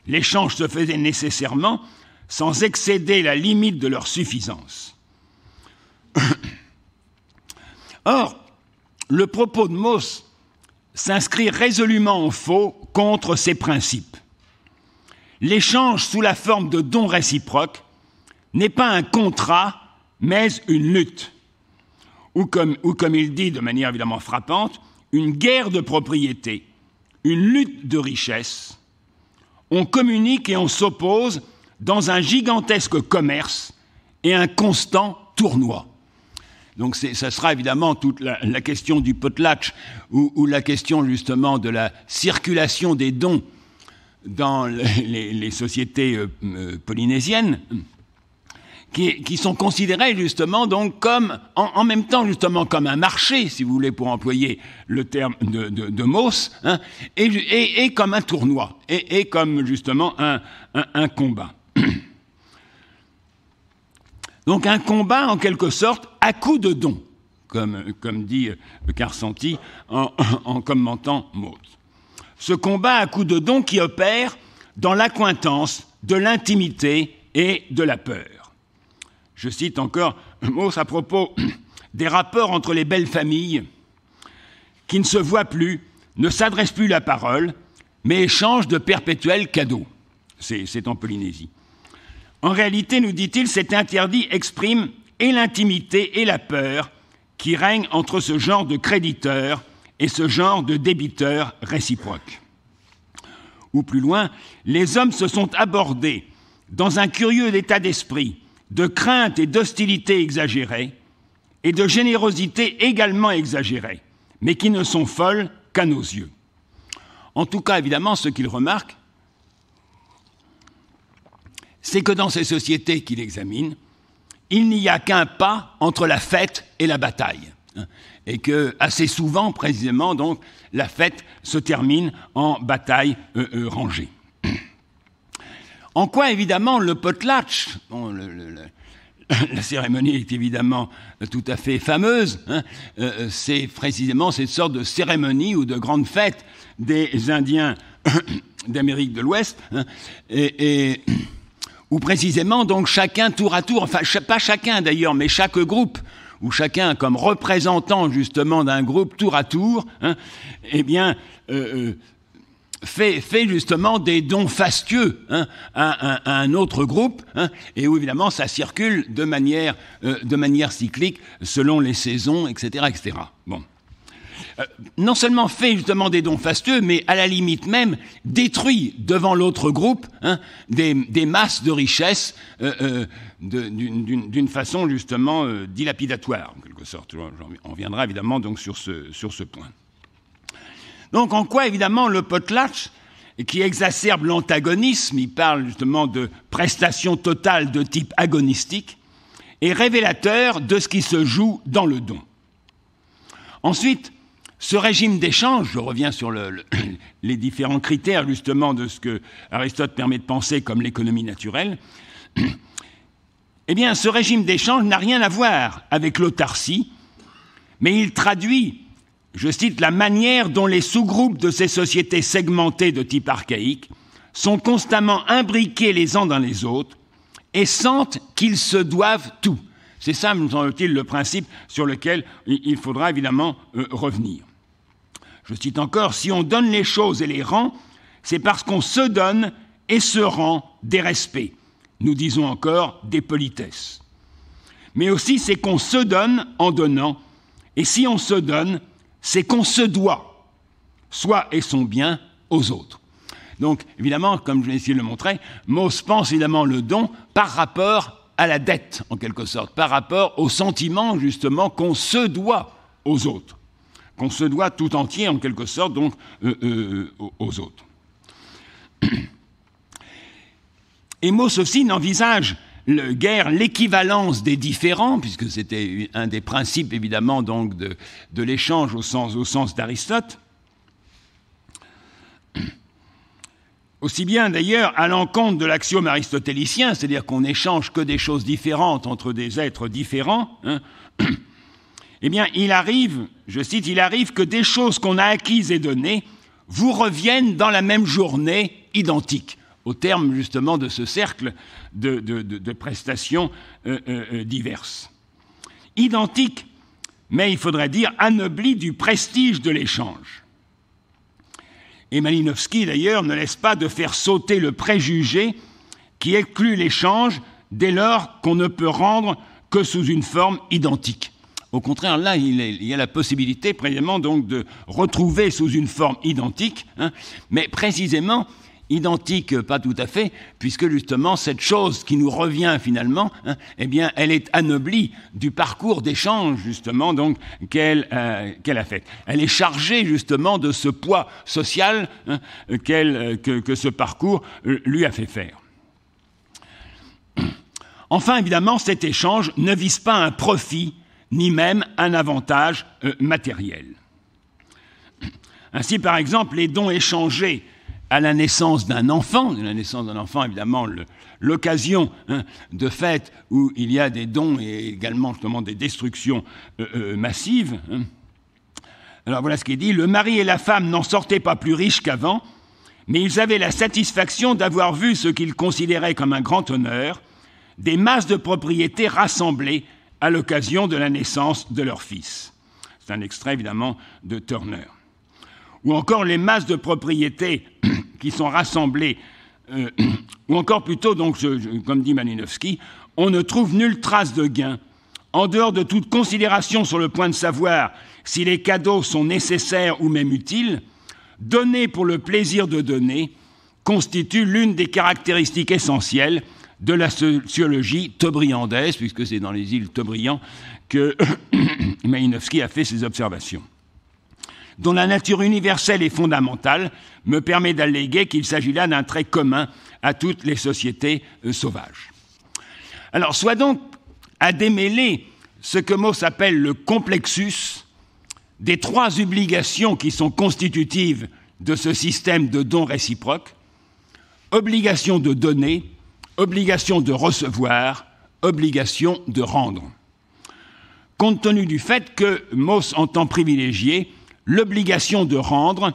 L'échange se faisait nécessairement sans excéder la limite de leur suffisance. Or, le propos de Mauss s'inscrit résolument en faux contre ces principes. L'échange sous la forme de dons réciproques n'est pas un contrat, mais une lutte. Ou comme, ou comme il dit de manière évidemment frappante, une guerre de propriété, une lutte de richesse. On communique et on s'oppose dans un gigantesque commerce et un constant tournoi. Donc ça sera évidemment toute la, question du potlatch ou, la question justement de la circulation des dons dans les, sociétés euh, euh, polynésiennes qui, sont considérées, justement donc comme en, même temps justement comme un marché si vous voulez pour employer le terme de, Moss hein, et, comme un tournoi et, comme justement un combat. Donc un combat en quelque sorte à coups de don, comme, dit euh, Carsanti en, en commentant Maud. Ce combat à coups de don qui opère dans l'accointance de l'intimité et de la peur. Je cite encore Mauss à propos des rapports entre les belles familles qui ne se voient plus, ne s'adressent plus la parole, mais échangent de perpétuels cadeaux. C'est en Polynésie. En réalité, nous dit-il, cet interdit exprime et l'intimité et la peur qui règnent entre ce genre de créditeurs et ce genre de débiteurs réciproques. Ou plus loin, les hommes se sont abordés dans un curieux état d'esprit, de crainte et d'hostilité exagérée et de générosité également exagérée, mais qui ne sont folles qu'à nos yeux. En tout cas, évidemment, ce qu'il remarque, c'est que dans ces sociétés qu'il examine, il n'y a qu'un pas entre la fête et la bataille. Et que, assez souvent, précisément, donc, la fête se termine en bataille euh, euh, rangée. En quoi, évidemment, le potlatch, la cérémonie est évidemment euh, tout à fait fameuse, hein, c'est précisément cette sorte de cérémonie ou de grande fête des Indiens d'Amérique de l'Ouest. Hein, et où précisément donc chacun tour à tour, enfin pas chacun d'ailleurs, mais chaque groupe, ou chacun comme représentant justement d'un groupe tour à tour, hein, eh bien euh, euh, fait, justement des dons fastueux hein, à, un autre groupe, hein, et où évidemment ça circule de manière, euh, de manière cyclique selon les saisons, etc., etc. Bon. Euh, non seulement fait justement des dons fastueux, mais à la limite même détruit devant l'autre groupe hein, des, masses de richesses euh, euh, d'une façon justement dilapidatoire, en quelque sorte. On viendra évidemment donc sur ce, sur ce point. Donc en quoi évidemment le potlatch qui exacerbe l'antagonisme, il parle justement de prestations totale de type agonistique, est révélateur de ce qui se joue dans le don. Ensuite, ce régime d'échange, je reviens sur les différents critères justement de ce que Aristote permet de penser comme l'économie naturelle, eh bien ce régime d'échange n'a rien à voir avec l'autarcie, mais il traduit, je cite, la manière dont les sous-groupes de ces sociétés segmentées de type archaïque sont constamment imbriqués les uns dans les autres et sentent qu'ils se doivent tout. C'est ça, me semble-t-il, le principe sur lequel il faudra évidemment euh, revenir. Je cite encore, si on donne les choses et les rend, c'est parce qu'on se donne et se rend des respects. Nous disons encore des politesses. Mais aussi, c'est qu'on se donne en donnant, et si on se donne, c'est qu'on se doit, soit et son bien, aux autres. Donc, évidemment, comme je l'ai essayé de le montrer, Mauss pense évidemment le don par rapport à la dette, en quelque sorte, par rapport au sentiment, justement, qu'on se doit aux autres. On se doit tout entier, en quelque sorte, donc, euh, euh, aux autres. Emos aussi n'envisage guère l'équivalence des différents, puisque c'était un des principes évidemment donc de, l'échange au sens, au sens d'Aristote. Aussi bien d'ailleurs à l'encontre de l'axiome aristotélicien, c'est-à-dire qu'on n'échange que des choses différentes entre des êtres différents. Hein, eh bien, il arrive, je cite, il arrive que des choses qu'on a acquises et données vous reviennent dans la même journée identique, au terme justement de ce cercle de, prestations euh, euh, euh, diverses. Identique, mais il faudrait dire anobli du prestige de l'échange. Et Malinowski, d'ailleurs, ne laisse pas de faire sauter le préjugé qui exclut l'échange dès lors qu'on ne peut rendre que sous une forme identique. Au contraire, là, il, y a la possibilité, précisément, donc, de retrouver sous une forme identique, hein, mais précisément identique, pas tout à fait, puisque justement cette chose qui nous revient finalement, hein, eh bien, elle est anoblie du parcours d'échange justement donc qu'elle euh, a fait. Elle est chargée justement de ce poids social hein, euh, que ce parcours euh, lui a fait faire. Enfin, évidemment, cet échange ne vise pas un profit ni même un avantage euh, matériel. Ainsi, par exemple, les dons échangés à la naissance d'un enfant, la naissance d'un enfant, évidemment, l'occasion hein, de fête où il y a des dons et également justement des destructions euh, euh, massives. Hein. Alors voilà ce qui est dit. Le mari et la femme n'en sortaient pas plus riches qu'avant, mais ils avaient la satisfaction d'avoir vu ce qu'ils considéraient comme un grand honneur, des masses de propriétés rassemblées à l'occasion de la naissance de leur fils. C'est un extrait évidemment de Turner. Ou encore les masses de propriétés qui sont rassemblées, euh, ou encore plutôt, donc, comme dit Maninowski, on ne trouve nulle trace de gain. En dehors de toute considération sur le point de savoir si les cadeaux sont nécessaires ou même utiles, donner pour le plaisir de donner constitue l'une des caractéristiques essentielles de la sociologie tobriandaise, puisque c'est dans les îles Tobriand que Malinowski a fait ses observations dont la nature universelle et fondamentale me permet d'alléguer qu'il s'agit là d'un trait commun à toutes les sociétés euh, sauvages. Alors, soit donc à démêler ce que Mauss appelle le complexus des trois obligations qui sont constitutives de ce système de dons réciproques, obligation de donner, obligation de recevoir, obligation de rendre. Compte tenu du fait que Moss entend privilégier l'obligation de rendre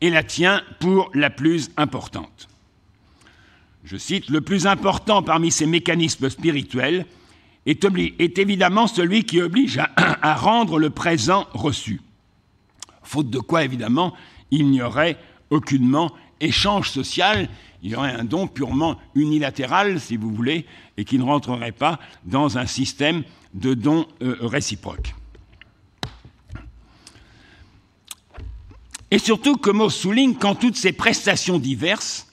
et la tient pour la plus importante. Je cite, Le plus important parmi ces mécanismes spirituels est, évidemment celui qui oblige à, à rendre le présent reçu. Faute de quoi, évidemment, il n'y aurait aucunement échange social il y aurait un don purement unilatéral, si vous voulez, et qui ne rentrerait pas dans un système de dons euh, réciproques. Et surtout, on souligne qu'en toutes ces prestations diverses,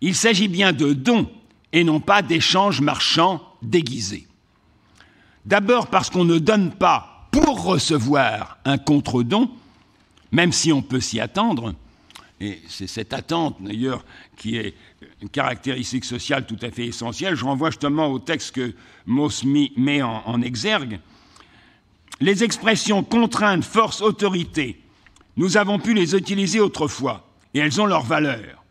il s'agit bien de dons et non pas d'échanges marchands déguisés. D'abord parce qu'on ne donne pas pour recevoir un contre-don, même si on peut s'y attendre, et c'est cette attente, d'ailleurs, qui est une caractéristique sociale tout à fait essentielle. Je renvoie justement au texte que Mauss met en, exergue. Les expressions contrainte, force, autorité, nous avons pu les utiliser autrefois, et elles ont leur valeur.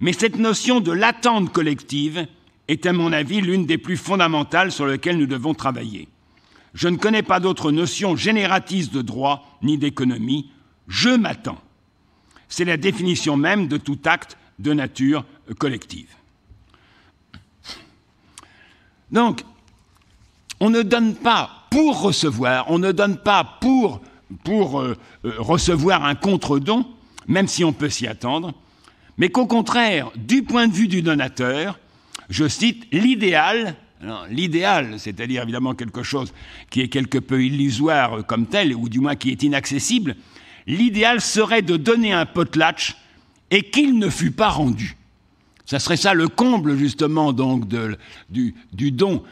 Mais cette notion de l'attente collective est, à mon avis, l'une des plus fondamentales sur lesquelles nous devons travailler. Je ne connais pas d'autre notion génératrice de droit ni d'économie. Je m'attends c'est la définition même de tout acte de nature collective. Donc, on ne donne pas pour recevoir, on ne donne pas pour, euh, euh, recevoir un contre-don, même si on peut s'y attendre, mais qu'au contraire, du point de vue du donateur, je cite l'idéal, l'idéal, c'est-à-dire évidemment quelque chose qui est quelque peu illusoire comme tel, ou du moins qui est inaccessible, l'idéal serait de donner un potlatch et qu'il ne fût pas rendu. Ça serait ça le comble justement donc de, du, don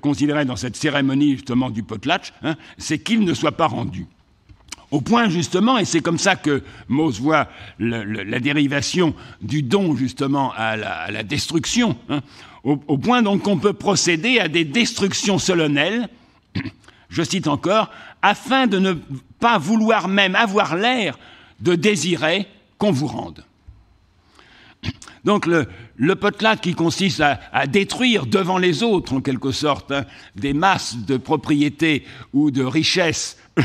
considéré euh, dans cette cérémonie justement du potlatch, hein, c'est qu'il ne soit pas rendu. Au point justement, et c'est comme ça que Mose voit la dérivation du don justement à la, destruction, hein, au, au, point donc qu'on peut procéder à des destructions solennelles, je cite encore, afin de ne pas vouloir même avoir l'air de désirer qu'on vous rende. Donc le, le qui consiste à, détruire devant les autres, en quelque sorte, hein, des masses de propriétés ou de richesses euh,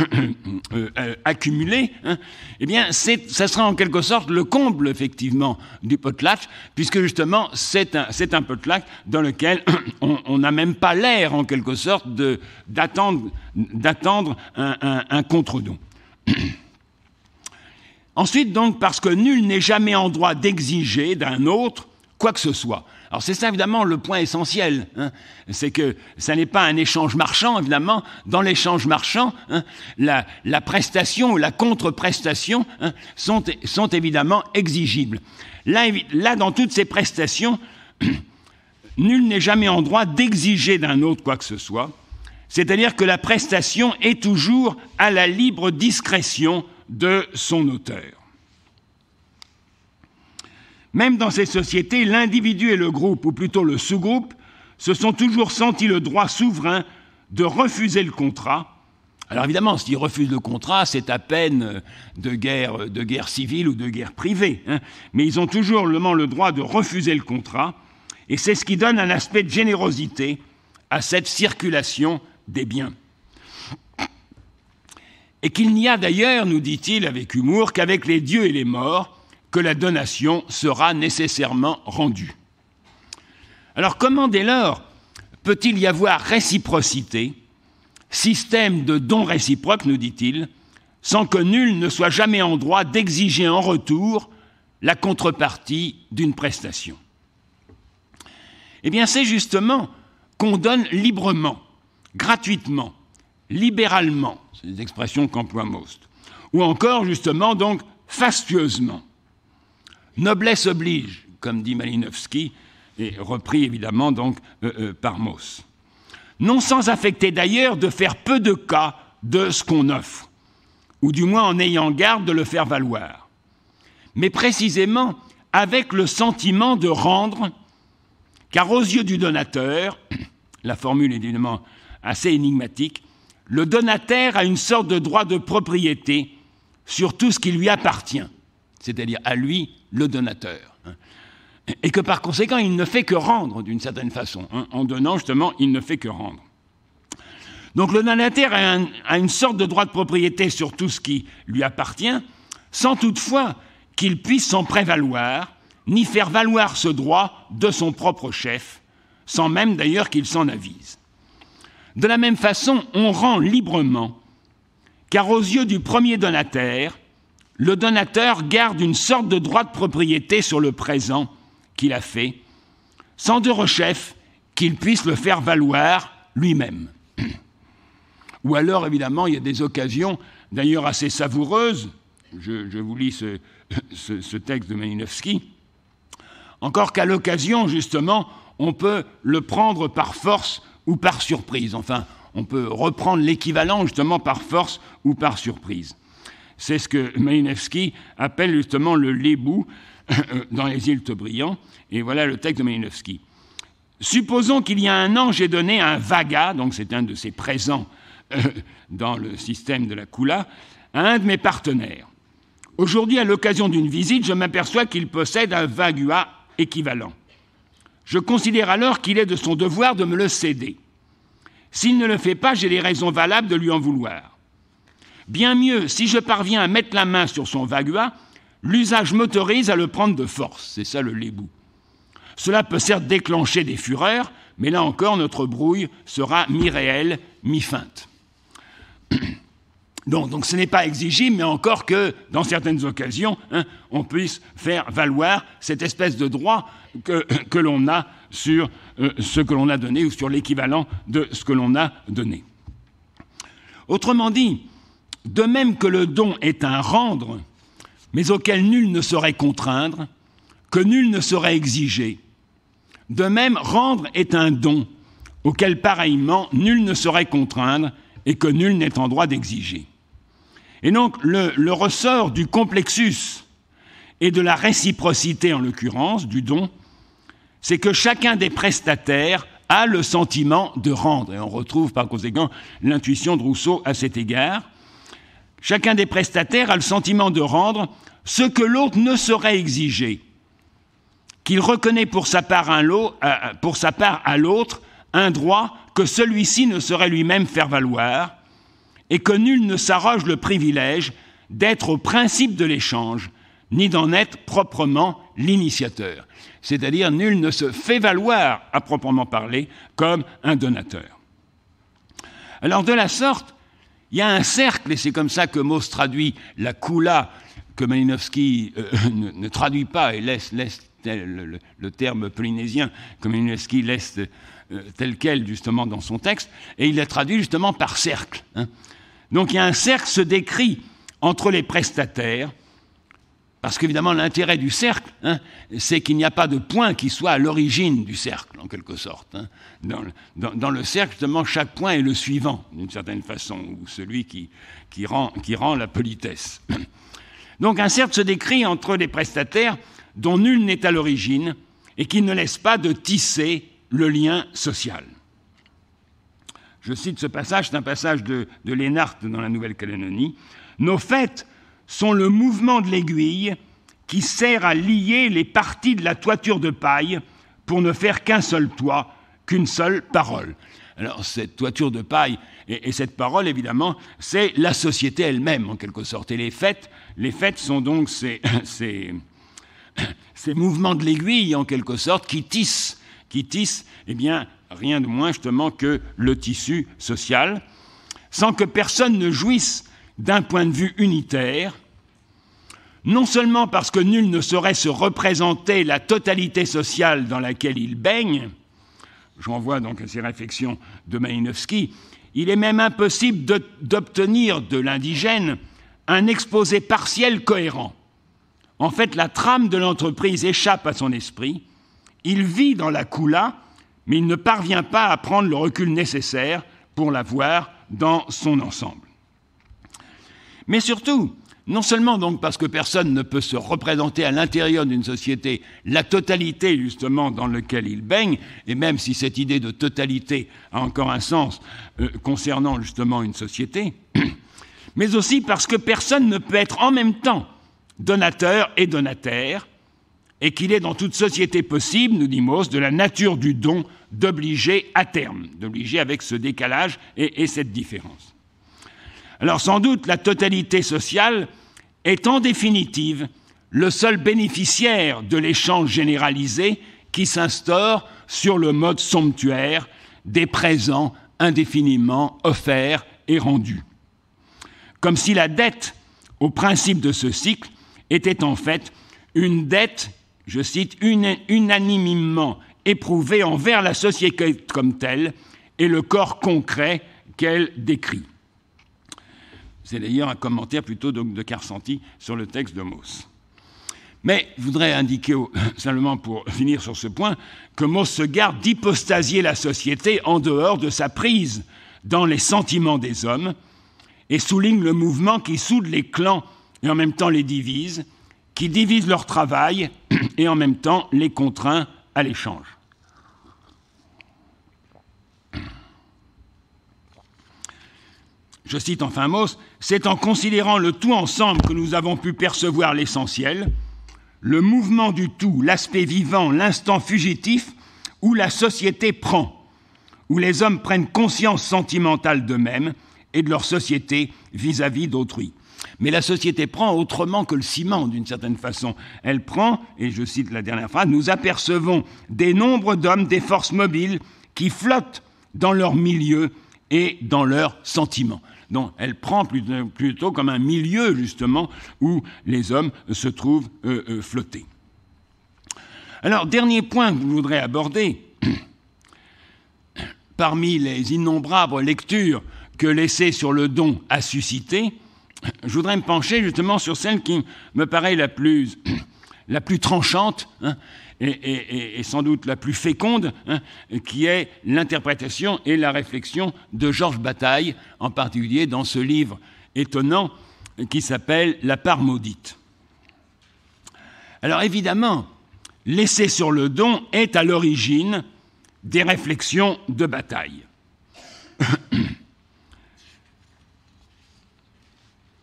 euh, accumulées, hein, eh bien, ça sera en quelque sorte le comble, effectivement, du potlatch, puisque justement, c'est un, un potlatch dans lequel on n'a même pas l'air, en quelque sorte, d'attendre un, un, un contre-don. Ensuite, donc, parce que nul n'est jamais en droit d'exiger d'un autre quoi que ce soit. Alors c'est ça évidemment le point essentiel, hein. c'est que ça n'est pas un échange marchand, évidemment, dans l'échange marchand, hein, la, prestation ou la contre-prestation hein, sont, évidemment exigibles. Là, là, dans toutes ces prestations, nul n'est jamais en droit d'exiger d'un autre quoi que ce soit, c'est-à-dire que la prestation est toujours à la libre discrétion de son auteur. Même dans ces sociétés, l'individu et le groupe, ou plutôt le sous-groupe, se sont toujours sentis le droit souverain de refuser le contrat. Alors évidemment, s'ils refusent le contrat, c'est à peine de guerre, de guerre civile ou de guerre privée. Hein. Mais ils ont toujours le droit de refuser le contrat. Et c'est ce qui donne un aspect de générosité à cette circulation des biens et qu'il n'y a d'ailleurs, nous dit-il avec humour, qu'avec les dieux et les morts que la donation sera nécessairement rendue. Alors comment dès lors peut-il y avoir réciprocité, système de dons réciproques, nous dit-il, sans que nul ne soit jamais en droit d'exiger en retour la contrepartie d'une prestation Eh bien c'est justement qu'on donne librement, gratuitement, libéralement, c'est des expressions qu'emploie Most. Ou encore, justement, donc, fastueusement. Noblesse oblige, comme dit Malinowski, et repris évidemment donc euh, euh, par Moss. Non sans affecter d'ailleurs de faire peu de cas de ce qu'on offre, ou du moins en ayant garde de le faire valoir, mais précisément avec le sentiment de rendre, car aux yeux du donateur, la formule est évidemment assez énigmatique, le donataire a une sorte de droit de propriété sur tout ce qui lui appartient, c'est-à-dire à lui, le donateur. Hein. Et que par conséquent, il ne fait que rendre d'une certaine façon. Hein, en donnant, justement, il ne fait que rendre. Donc le donataire a, a une sorte de droit de propriété sur tout ce qui lui appartient, sans toutefois qu'il puisse s'en prévaloir, ni faire valoir ce droit de son propre chef, sans même d'ailleurs qu'il s'en avise. De la même façon, on rend librement, car aux yeux du premier donataire, le donateur garde une sorte de droit de propriété sur le présent qu'il a fait, sans de rechef qu'il puisse le faire valoir lui-même. Ou alors, évidemment, il y a des occasions, d'ailleurs assez savoureuses, je, vous lis ce, ce texte de Malinowski, encore qu'à l'occasion, justement, on peut le prendre par force ou par surprise. Enfin, on peut reprendre l'équivalent justement par force ou par surprise. C'est ce que Malinowski appelle justement le lébou euh, dans les îles Tobriand. Et voilà le texte de Malinowski. Supposons qu'il y a un an, j'ai donné un vaga, donc c'est un de ses présents euh, dans le système de la Kula, à un de mes partenaires. Aujourd'hui, à l'occasion d'une visite, je m'aperçois qu'il possède un vagua équivalent. Je considère alors qu'il est de son devoir de me le céder. S'il ne le fait pas, j'ai des raisons valables de lui en vouloir. Bien mieux, si je parviens à mettre la main sur son vagua, l'usage m'autorise à le prendre de force. C'est ça le lébou. Cela peut certes déclencher des fureurs, mais là encore, notre brouille sera mi-réelle, mi-feinte. Donc, ce n'est pas exigible, mais encore que, dans certaines occasions, hein, on puisse faire valoir cette espèce de droit que, l'on a sur euh, ce que l'on a donné ou sur l'équivalent de ce que l'on a donné. Autrement dit, de même que le don est un rendre, mais auquel nul ne saurait contraindre, que nul ne saurait exiger, de même rendre est un don auquel pareillement nul ne saurait contraindre et que nul n'est en droit d'exiger. Et donc le, ressort du complexus et de la réciprocité en l'occurrence, du don, c'est que chacun des prestataires a le sentiment de rendre. Et on retrouve par conséquent l'intuition de Rousseau à cet égard. Chacun des prestataires a le sentiment de rendre ce que l'autre ne saurait exiger, qu'il reconnaît pour sa part, un lot, euh, pour sa part à l'autre un droit que celui-ci ne saurait lui-même faire valoir, et que nul ne s'arroge le privilège d'être au principe de l'échange, ni d'en être proprement l'initiateur. C'est-à-dire, nul ne se fait valoir, à proprement parler, comme un donateur. Alors, de la sorte, il y a un cercle, et c'est comme ça que Mauss traduit la coula que Malinowski euh, ne, traduit pas et laisse, le, terme polynésien que Malinowski laisse euh, tel quel justement dans son texte, et il la traduit justement par cercle. Hein. Donc il y a un cercle se décrit entre les prestataires, parce qu'évidemment l'intérêt du cercle, hein, c'est qu'il n'y a pas de point qui soit à l'origine du cercle, en quelque sorte. Hein. Dans, le, cercle, justement, chaque point est le suivant, d'une certaine façon, ou celui qui, rend, qui rend la politesse. Donc un cercle se décrit entre les prestataires dont nul n'est à l'origine et qui ne laisse pas de tisser le lien social. Je cite ce passage, c'est un passage de, de dans la Nouvelle-Calédonie. Nos fêtes sont le mouvement de l'aiguille qui sert à lier les parties de la toiture de paille pour ne faire qu'un seul toit, qu'une seule parole. Alors cette toiture de paille et, cette parole, évidemment, c'est la société elle-même, en quelque sorte. Et les fêtes, les fêtes sont donc ces, ces mouvements de l'aiguille, en quelque sorte, qui tissent, qui tissent eh bien, rien de moins justement que le tissu social, sans que personne ne jouisse d'un point de vue unitaire, non seulement parce que nul ne saurait se représenter la totalité sociale dans laquelle il baigne, j'en vois donc à ces réflexions de Malinowski, il est même impossible d'obtenir de, de l'indigène un exposé partiel cohérent. En fait, la trame de l'entreprise échappe à son esprit, il vit dans la coula mais il ne parvient pas à prendre le recul nécessaire pour la voir dans son ensemble. Mais surtout, non seulement donc parce que personne ne peut se représenter à l'intérieur d'une société la totalité justement dans laquelle il baigne, et même si cette idée de totalité a encore un sens euh, concernant justement une société, mais aussi parce que personne ne peut être en même temps donateur et donataire, et qu'il est dans toute société possible, nous dit Mauss, de la nature du don d'obliger à terme, d'obliger avec ce décalage et, et cette différence. Alors sans doute la totalité sociale est en définitive le seul bénéficiaire de l'échange généralisé qui s'instaure sur le mode somptuaire des présents indéfiniment offerts et rendus. Comme si la dette au principe de ce cycle était en fait une dette je cite, unanimement éprouvé envers la société comme telle et le corps concret qu'elle décrit. C'est d'ailleurs un commentaire plutôt de Carsanti sur le texte de Mauss. Mais je voudrais indiquer, simplement pour finir sur ce point, que Mauss se garde d'hypostasier la société en dehors de sa prise dans les sentiments des hommes et souligne le mouvement qui soude les clans et en même temps les divise, qui divise leur travail et en même temps les contraint à l'échange. Je cite enfin Mauss, c'est en considérant le tout ensemble que nous avons pu percevoir l'essentiel, le mouvement du tout, l'aspect vivant, l'instant fugitif, où la société prend, où les hommes prennent conscience sentimentale d'eux-mêmes et de leur société vis-à-vis d'autrui. Mais la société prend autrement que le ciment, d'une certaine façon. Elle prend, et je cite la dernière phrase, nous apercevons des nombres d'hommes, des forces mobiles qui flottent dans leur milieu et dans leurs sentiments. Donc elle prend plutôt, comme un milieu, justement, où les hommes se trouvent euh, euh, flottés. Alors, dernier point que je voudrais aborder, parmi les innombrables lectures que l'essai sur le don a suscité, je voudrais me pencher justement sur celle qui me paraît la plus, tranchante hein, et, sans doute la plus féconde, hein, qui est l'interprétation et la réflexion de Georges Bataille, en particulier dans ce livre étonnant qui s'appelle La part maudite. Alors évidemment, l'essai sur le don est à l'origine des réflexions de Bataille.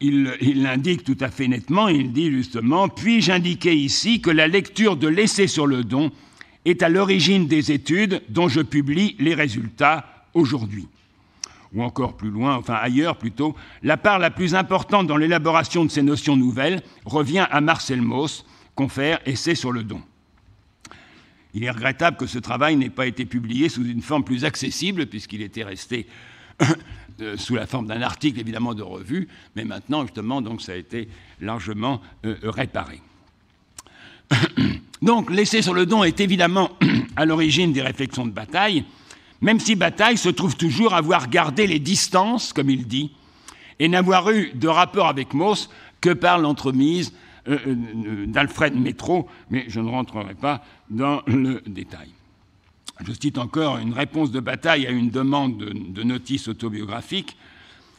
il l'indique tout à fait nettement, il dit justement, puis-je indiquer ici que la lecture de l'essai sur le don est à l'origine des études dont je publie les résultats aujourd'hui Ou encore plus loin, enfin ailleurs plutôt, la part la plus importante dans l'élaboration de ces notions nouvelles revient à Marcel Mauss, confère Essai sur le don. Il est regrettable que ce travail n'ait pas été publié sous une forme plus accessible, puisqu'il était resté sous la forme d'un article évidemment de revue, mais maintenant justement donc ça a été largement euh, euh, réparé. donc l'essai sur le don est évidemment à l'origine des réflexions de Bataille, même si Bataille se trouve toujours avoir gardé les distances, comme il dit, et n'avoir eu de rapport avec Mauss que par l'entremise euh, d'Alfred Métro, mais je ne rentrerai pas dans le détail je cite encore une réponse de bataille à une demande de, notice autobiographique,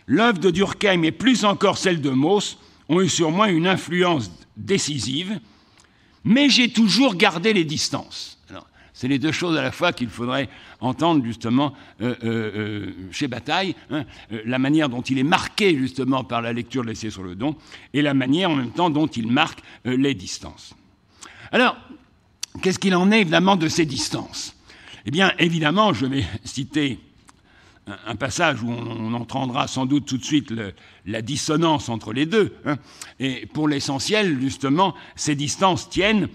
l'œuvre de Durkheim et plus encore celle de Mauss ont eu sur moi une influence décisive, mais j'ai toujours gardé les distances. c'est les deux choses à la fois qu'il faudrait entendre justement euh, euh, euh, chez Bataille, hein. la manière dont il est marqué justement par la lecture de l'essai sur le don et la manière en même temps dont il marque les distances. Alors, qu'est-ce qu'il en est évidemment de ces distances eh bien, évidemment, je vais citer un, passage où on, entendra sans doute tout de suite la dissonance entre les deux. Hein. Et pour l'essentiel, justement, ces distances tiennent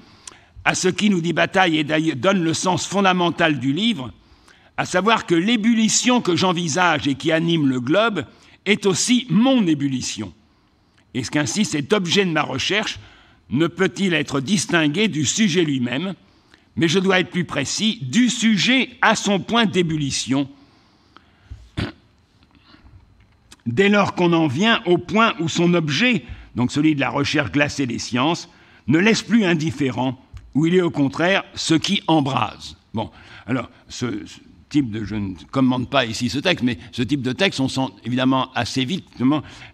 à ce qui nous dit Bataille et donne le sens fondamental du livre, à savoir que l'ébullition que j'envisage et qui anime le globe est aussi mon ébullition. Est-ce qu'ainsi cet objet de ma recherche ne peut-il être distingué du sujet lui-même, mais je dois être plus précis, du sujet à son point d'ébullition, dès lors qu'on en vient au point où son objet, donc celui de la recherche glacée des sciences, ne laisse plus indifférent, où il est au contraire ce qui embrase. Bon, alors, ce, type de, je ne commande pas ici ce texte, mais ce type de texte, on sent évidemment assez vite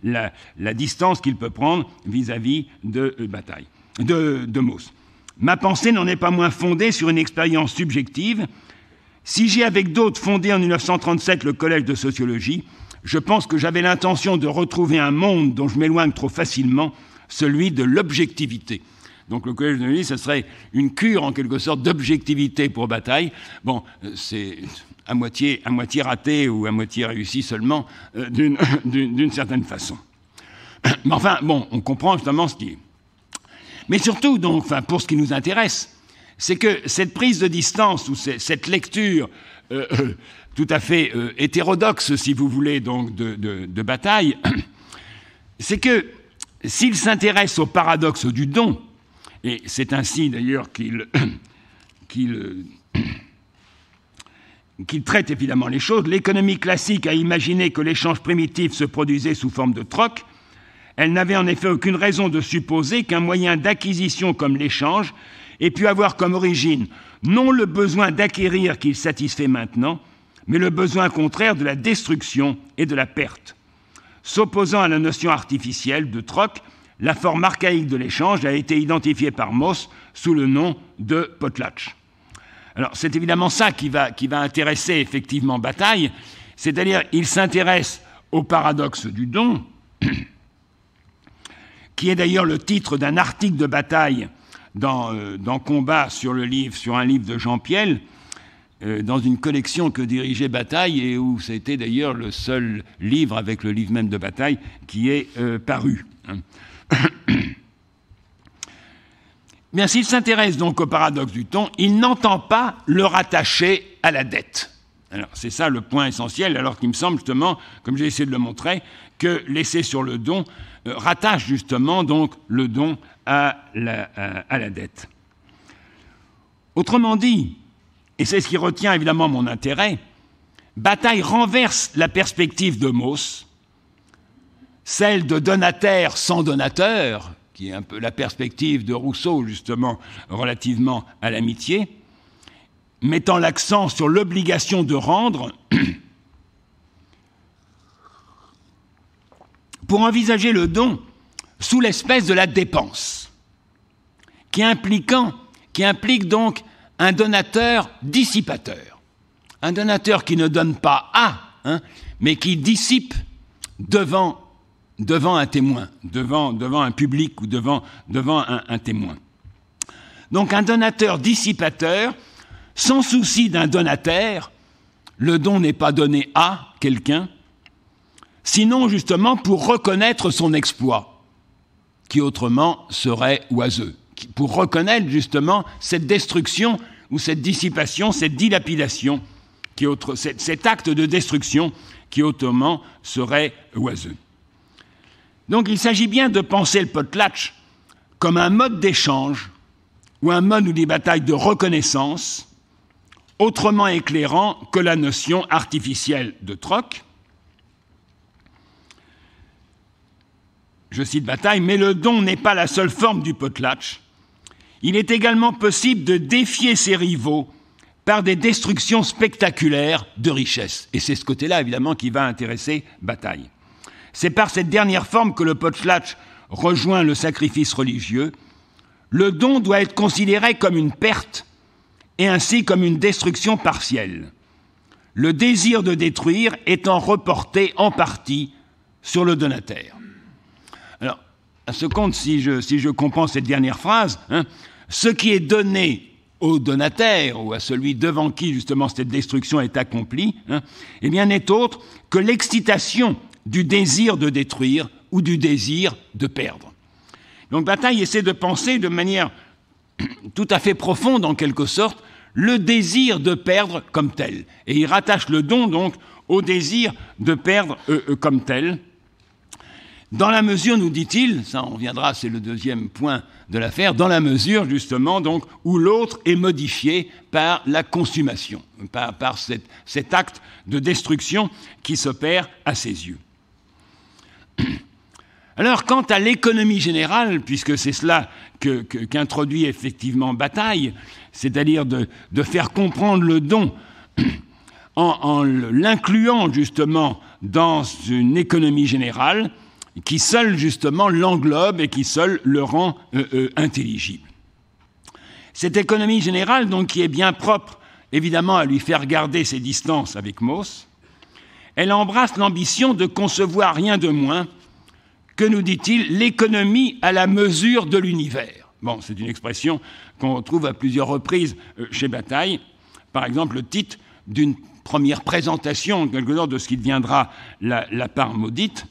la, la distance qu'il peut prendre vis-à-vis de euh, Bataille, de, de Ma pensée n'en est pas moins fondée sur une expérience subjective. Si j'ai avec d'autres fondé en 1937 le Collège de sociologie, je pense que j'avais l'intention de retrouver un monde dont je m'éloigne trop facilement, celui de l'objectivité. Donc le collège de sociologie, ce serait une cure en quelque sorte d'objectivité pour bataille. Bon, euh, c'est à moitié, raté ou à moitié réussi seulement, euh, d'une certaine façon. Mais enfin, bon, on comprend justement ce qui, est. Mais surtout, donc, pour ce qui nous intéresse, c'est que cette prise de distance ou cette lecture euh, euh, tout à fait euh, hétérodoxe, si vous voulez, donc, de, bataille, c'est que s'il s'intéresse au paradoxe du don, et c'est ainsi d'ailleurs qu'il traite évidemment les choses, l'économie classique a imaginé que l'échange primitif se produisait sous forme de troc, elle n'avait en effet aucune raison de supposer qu'un moyen d'acquisition comme l'échange ait pu avoir comme origine non le besoin d'acquérir qu'il satisfait maintenant, mais le besoin contraire de la destruction et de la perte. S'opposant à la notion artificielle de troc, la forme archaïque de l'échange a été identifiée par Moss sous le nom de potlatch. Alors c'est évidemment ça qui va, qui va intéresser effectivement Bataille, c'est-à-dire il s'intéresse au paradoxe du don, qui est d'ailleurs le titre d'un article de bataille dans, euh, Combat sur, le livre, sur un livre de Jean pierre euh, dans une collection que dirigeait Bataille et où c'était d'ailleurs le seul livre avec le livre même de Bataille qui est euh, paru. Hein. Bien, s'il s'intéresse donc au paradoxe du ton, il n'entend pas le rattacher à la dette. Alors, c'est ça le point essentiel, alors qu'il me semble justement, comme j'ai essayé de le montrer, que laisser sur le don euh, rattache justement donc le don à la, dette. Autrement dit, et c'est ce qui retient évidemment mon intérêt, Bataille renverse la perspective de Mauss, celle de donataire sans donateur, qui est un peu la perspective de Rousseau justement relativement à l'amitié, mettant l'accent sur l'obligation de rendre pour envisager le don sous l'espèce de la dépense, qui, impliquant, qui implique donc un donateur dissipateur, un donateur qui ne donne pas à, hein, mais qui dissipe devant, devant un témoin, devant, devant un public ou devant, devant un, un témoin. Donc un donateur dissipateur, sans souci d'un donataire, le don n'est pas donné à quelqu'un, sinon justement pour reconnaître son exploit, qui autrement serait oiseux, pour reconnaître justement cette destruction ou cette dissipation, cette dilapidation, qui cet, cet acte de destruction qui autrement serait oiseux. Donc il s'agit bien de penser le potlatch comme un mode d'échange ou un mode ou des batailles de reconnaissance, autrement éclairant que la notion artificielle de troc, je cite Bataille, mais le don n'est pas la seule forme du potlatch. Il est également possible de défier ses rivaux par des destructions spectaculaires de richesses. Et c'est ce côté-là, évidemment, qui va intéresser Bataille. C'est par cette dernière forme que le potlatch rejoint le sacrifice religieux. Le don doit être considéré comme une perte et ainsi comme une destruction partielle. Le désir de détruire étant reporté en partie sur le donataire à ce compte, si je, si je comprends cette dernière phrase, hein, ce qui est donné au donataire ou à celui devant qui justement cette destruction est accomplie, hein, eh bien n'est autre que l'excitation du désir de détruire ou du désir de perdre. Donc Bataille essaie de penser de manière tout à fait profonde en quelque sorte le désir de perdre comme tel. Et il rattache le don donc au désir de perdre euh, euh, comme tel. Dans la mesure, nous dit-il, ça on reviendra, c'est le deuxième point de l'affaire, dans la mesure justement donc où l'autre est modifié par la consommation, par, cet, acte de destruction qui s'opère à ses yeux. Alors quant à l'économie générale, puisque c'est cela qu'introduit effectivement Bataille, c'est-à-dire de, faire comprendre le don en l'incluant justement dans une économie générale, qui seul justement l'englobe et qui seul le rend euh, euh, intelligible. Cette économie générale, donc, qui est bien propre, évidemment, à lui faire garder ses distances avec Mauss, elle embrasse l'ambition de concevoir rien de moins que, nous dit-il, l'économie à la mesure de l'univers. Bon, c'est une expression qu'on retrouve à plusieurs reprises euh, chez Bataille. Par exemple, le titre d'une première présentation, en quelque sorte, de ce qui deviendra la part maudite.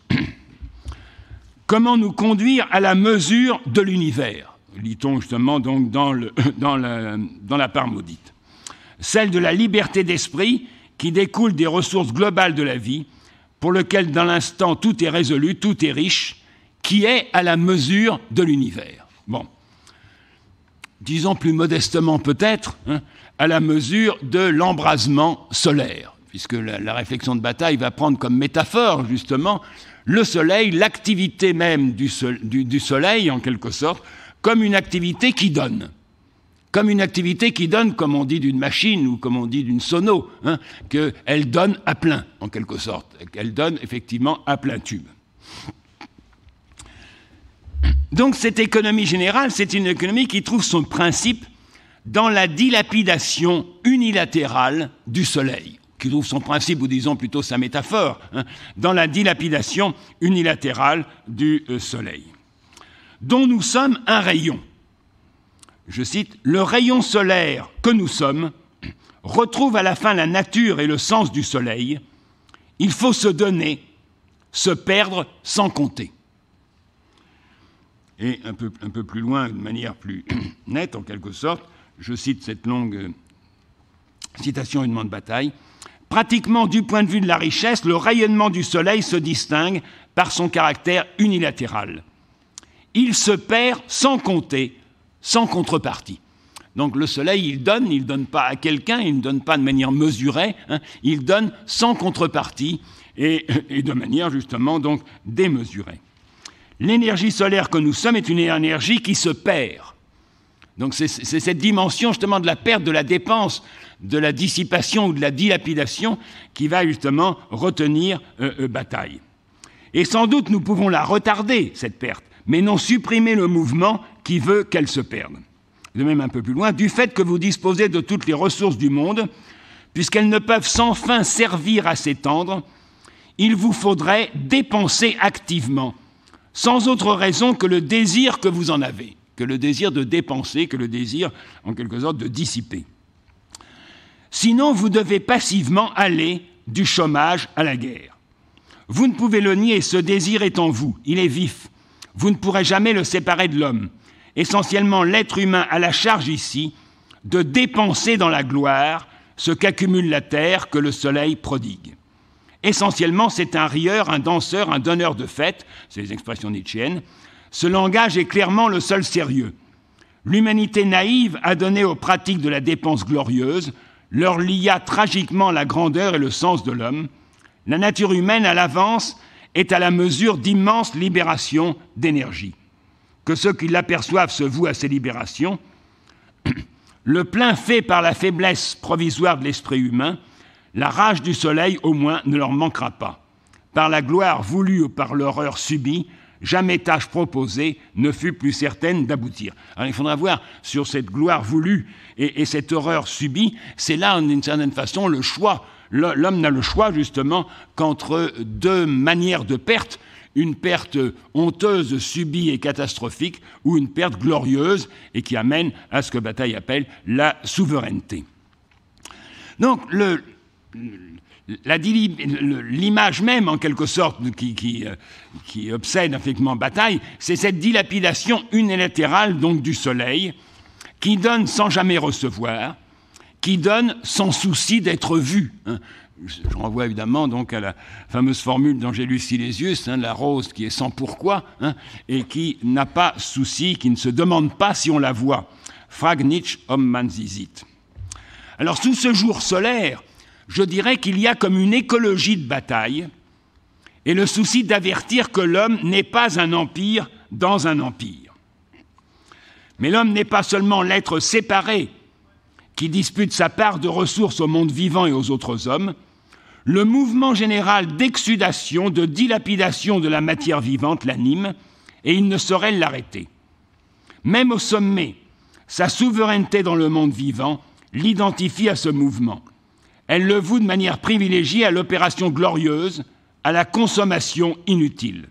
Comment nous conduire à la mesure de l'univers Lit-on justement donc dans, la, dans la part maudite. Celle de la liberté d'esprit qui découle des ressources globales de la vie, pour lequel dans l'instant tout est résolu, tout est riche, qui est à la mesure de l'univers. Bon. Disons plus modestement peut-être, hein, à la mesure de l'embrasement solaire, puisque la réflexion de bataille va prendre comme métaphore justement le soleil, l'activité même du, soleil, en quelque sorte, comme une activité qui donne comme une activité qui donne, comme on dit d'une machine ou comme on dit d'une sono, hein, qu'elle donne à plein, en quelque sorte, qu'elle donne effectivement à plein tube. Donc cette économie générale, c'est une économie qui trouve son principe dans la dilapidation unilatérale du Soleil qui trouve son principe, ou disons plutôt sa métaphore, hein, dans la dilapidation unilatérale du euh, Soleil, dont nous sommes un rayon. Je cite, Le rayon solaire que nous sommes retrouve à la fin la nature et le sens du Soleil. Il faut se donner, se perdre sans compter. Et un peu, plus loin, de manière plus nette en quelque sorte, je cite cette longue euh, citation, une de bataille. Pratiquement du point de vue de la richesse, le rayonnement du soleil se distingue par son caractère unilatéral. Il se perd sans compter, sans contrepartie. Donc le soleil, il donne, il ne donne pas à quelqu'un, il ne donne pas de manière mesurée, hein, il donne sans contrepartie et, et de manière justement donc démesurée. L'énergie solaire que nous sommes est une énergie qui se perd. Donc c'est cette dimension justement de la perte, de la dépense, de la dissipation ou de la dilapidation qui va justement retenir euh, euh, bataille. Et sans doute nous pouvons la retarder, cette perte, mais non supprimer le mouvement qui veut qu'elle se perde. De même un peu plus loin, du fait que vous disposez de toutes les ressources du monde, puisqu'elles ne peuvent sans fin servir à s'étendre, il vous faudrait dépenser activement, sans autre raison que le désir que vous en avez, que le désir de dépenser, que le désir, en quelque sorte, de dissiper. Sinon, vous devez passivement aller du chômage à la guerre. Vous ne pouvez le nier, ce désir est en vous, il est vif. Vous ne pourrez jamais le séparer de l'homme. Essentiellement, l'être humain a la charge ici de dépenser dans la gloire ce qu'accumule la terre que le soleil prodigue. Essentiellement, c'est un rieur, un danseur, un donneur de fêtes, c'est les expressions nietzschéennes. Ce langage est clairement le seul sérieux. L'humanité naïve a donné aux pratiques de la dépense glorieuse leur lia tragiquement la grandeur et le sens de l'homme, la nature humaine à l'avance est à la mesure d'immenses libérations d'énergie. Que ceux qui l'aperçoivent se vouent à ces libérations, le plein fait par la faiblesse provisoire de l'esprit humain, la rage du soleil au moins ne leur manquera pas. Par la gloire voulue ou par l'horreur subie, jamais tâche proposée ne fut plus certaine d'aboutir. Alors il faudra voir sur cette gloire voulue et, cette horreur subie, c'est là, d'une certaine façon, le choix. L'homme n'a le choix, justement, qu'entre deux manières de perte, une perte honteuse, subie et catastrophique, ou une perte glorieuse et qui amène à ce que Bataille appelle la souveraineté. Donc, le, L'image même, en quelque sorte, euh, qui, obsède effectivement Bataille, c'est cette dilapidation unilatérale donc du soleil, qui donne sans jamais recevoir, qui donne sans souci d'être vu. Hein. Je, renvoie évidemment donc à la fameuse formule d'Angelus Silesius, hein, la rose qui est sans pourquoi hein, et qui n'a pas souci, qui ne se demande pas si on la voit. Frag om manzisit. Alors sous ce jour solaire, je dirais qu'il y a comme une écologie de bataille et le souci d'avertir que l'homme n'est pas un empire dans un empire. Mais l'homme n'est pas seulement l'être séparé qui dispute sa part de ressources au monde vivant et aux autres hommes, le mouvement général d'exsudation, de dilapidation de la matière vivante l'anime, et il ne saurait l'arrêter. Même au sommet, sa souveraineté dans le monde vivant l'identifie à ce mouvement. Elle le voue de manière privilégiée à l'opération glorieuse, à la consommation inutile.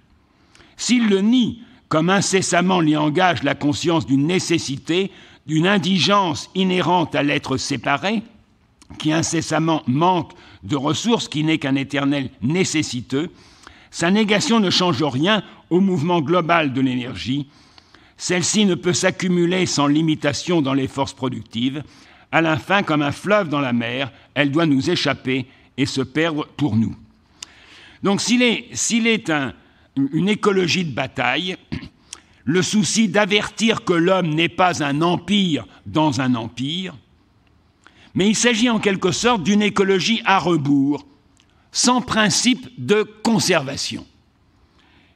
S'il le nie, comme incessamment l'y engage la conscience d'une nécessité, d'une indigence inhérente à l'être séparé, qui incessamment manque de ressources, qui n'est qu'un éternel nécessiteux, sa négation ne change rien au mouvement global de l'énergie. Celle-ci ne peut s'accumuler sans limitation dans les forces productives, à la fin comme un fleuve dans la mer, elle doit nous échapper et se perdre pour nous. Donc s'il est, s'il est une écologie de bataille, le souci d'avertir que l'homme n'est pas un empire dans un empire, mais il s'agit en quelque sorte d'une écologie à rebours, sans principe de conservation.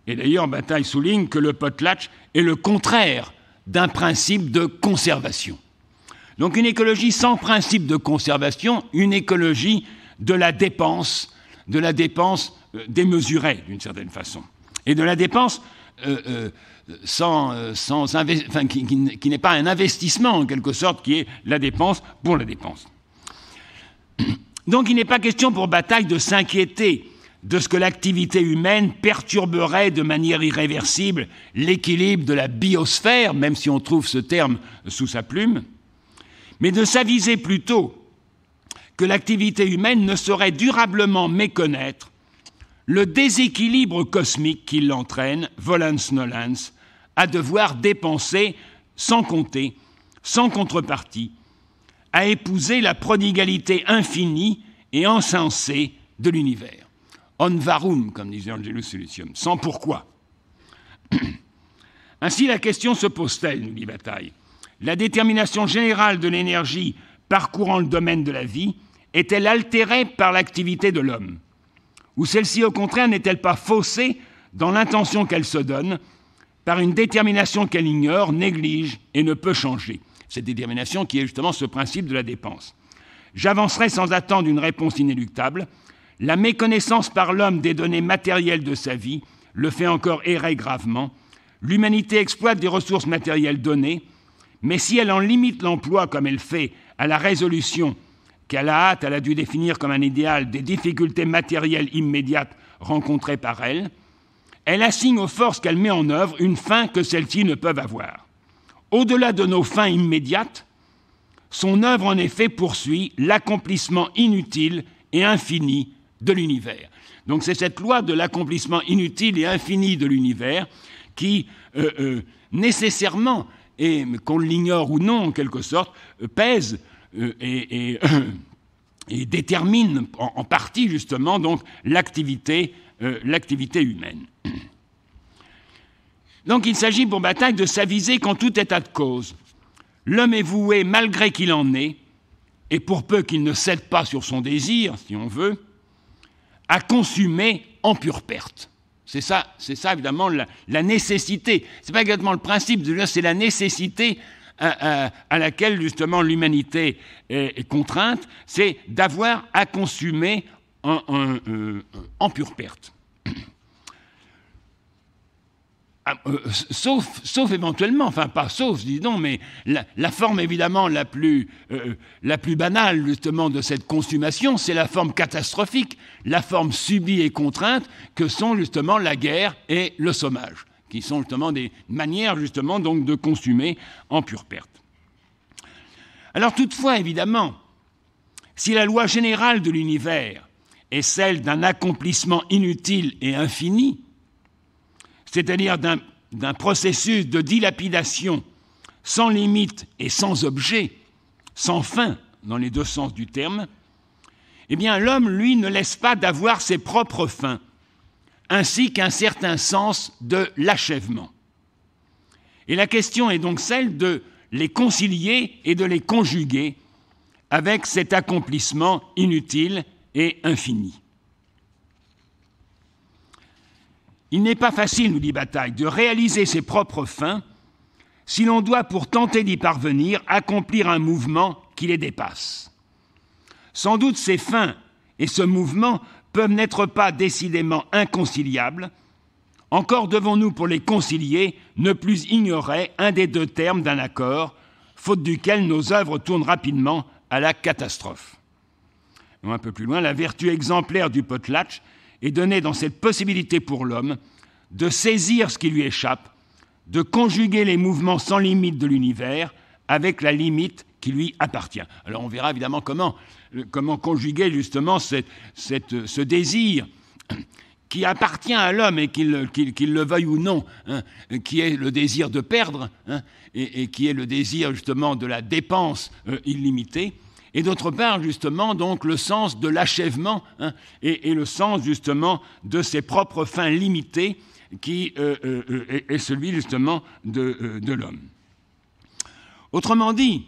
Et d'ailleurs, Bataille souligne que le potlatch est le contraire d'un principe de conservation. Donc une écologie sans principe de conservation, une écologie de la dépense, de la dépense euh, démesurée d'une certaine façon, et de la dépense euh, euh, sans, qui n'est pas un investissement en quelque sorte, qui est la dépense pour la dépense. Donc il n'est pas question pour Bataille de s'inquiéter de ce que l'activité humaine perturberait de manière irréversible l'équilibre de la biosphère, même si on trouve ce terme sous sa plume mais de s'aviser plutôt que l'activité humaine ne saurait durablement méconnaître le déséquilibre cosmique qui l'entraîne, volens-nolens, à devoir dépenser sans compter, sans contrepartie, à épouser la prodigalité infinie et insensée de l'univers. On varum, comme disait Angelus Sullicium, sans pourquoi. Ainsi la question se pose-t-elle, nous dit Bataille la détermination générale de l'énergie parcourant le domaine de la vie est-elle altérée par l'activité de l'homme Ou celle-ci, au contraire, n'est-elle pas faussée dans l'intention qu'elle se donne par une détermination qu'elle ignore, néglige et ne peut changer Cette détermination qui est justement ce principe de la dépense. J'avancerai sans attendre une réponse inéluctable. La méconnaissance par l'homme des données matérielles de sa vie le fait encore errer gravement. L'humanité exploite des ressources matérielles données mais si elle en limite l'emploi, comme elle fait, à la résolution qu'elle a hâte elle a dû définir comme un idéal des difficultés matérielles immédiates rencontrées par elle, elle assigne aux forces qu'elle met en œuvre une fin que celles-ci ne peuvent avoir. Au-delà de nos fins immédiates, son œuvre en effet poursuit l'accomplissement inutile et infini de l'univers. Donc c'est cette loi de l'accomplissement inutile et infini de l'univers qui euh, euh, nécessairement et qu'on l'ignore ou non en quelque sorte, euh, pèse euh, et, détermine en, partie justement donc l'activité euh, humaine. Donc il s'agit pour Bataille de s'aviser qu'en tout état de cause, l'homme est voué malgré qu'il en est, et pour peu qu'il ne cède pas sur son désir, si on veut, à consumer en pure perte. C'est ça, c'est évidemment la, nécessité. nécessité. C'est pas exactement le principe, c'est la nécessité euh, euh, à, laquelle justement l'humanité est, contrainte, c'est d'avoir à consumer euh, en pure perte. Ah, euh, sauf, éventuellement, enfin pas sauf, disons, mais la, forme évidemment euh, la plus, banale justement de cette consommation, c'est la forme catastrophique, la forme subie et contrainte que sont justement la guerre et le sommage, qui sont justement des manières justement donc de consumer en pure perte. Alors toutefois, évidemment, si la loi générale de l'univers est celle d'un accomplissement inutile et infini, c'est-à-dire d'un processus de dilapidation sans limite et sans objet, sans fin dans les deux sens du terme, eh bien l'homme, lui, ne laisse pas d'avoir ses propres fins, ainsi qu'un certain sens de l'achèvement. Et la question est donc celle de les concilier et de les conjuguer avec cet accomplissement inutile et infini. Il n'est pas facile, nous dit Bataille, de réaliser ses propres fins si l'on doit, pour tenter d'y parvenir, accomplir un mouvement qui les dépasse. Sans doute ces fins et ce mouvement peuvent n'être pas décidément inconciliables, encore devons-nous, pour les concilier, ne plus ignorer un des deux termes d'un accord, faute duquel nos œuvres tournent rapidement à la catastrophe. Un peu plus loin, la vertu exemplaire du potlatch et donner dans cette possibilité pour l'homme de saisir ce qui lui échappe, de conjuguer les mouvements sans limite de l'univers avec la limite qui lui appartient. Alors on verra évidemment comment, euh, comment conjuguer justement euh, ce désir qui appartient à l'homme et qu'il le veuille ou non, hein, qui est le désir de perdre hein, et, qui est le désir justement de la dépense euh, illimitée, et d'autre part justement donc le sens de l'achèvement hein, et, le sens justement de ses propres fins limitées qui euh, euh, euh, est celui justement de, l'homme. Autrement dit,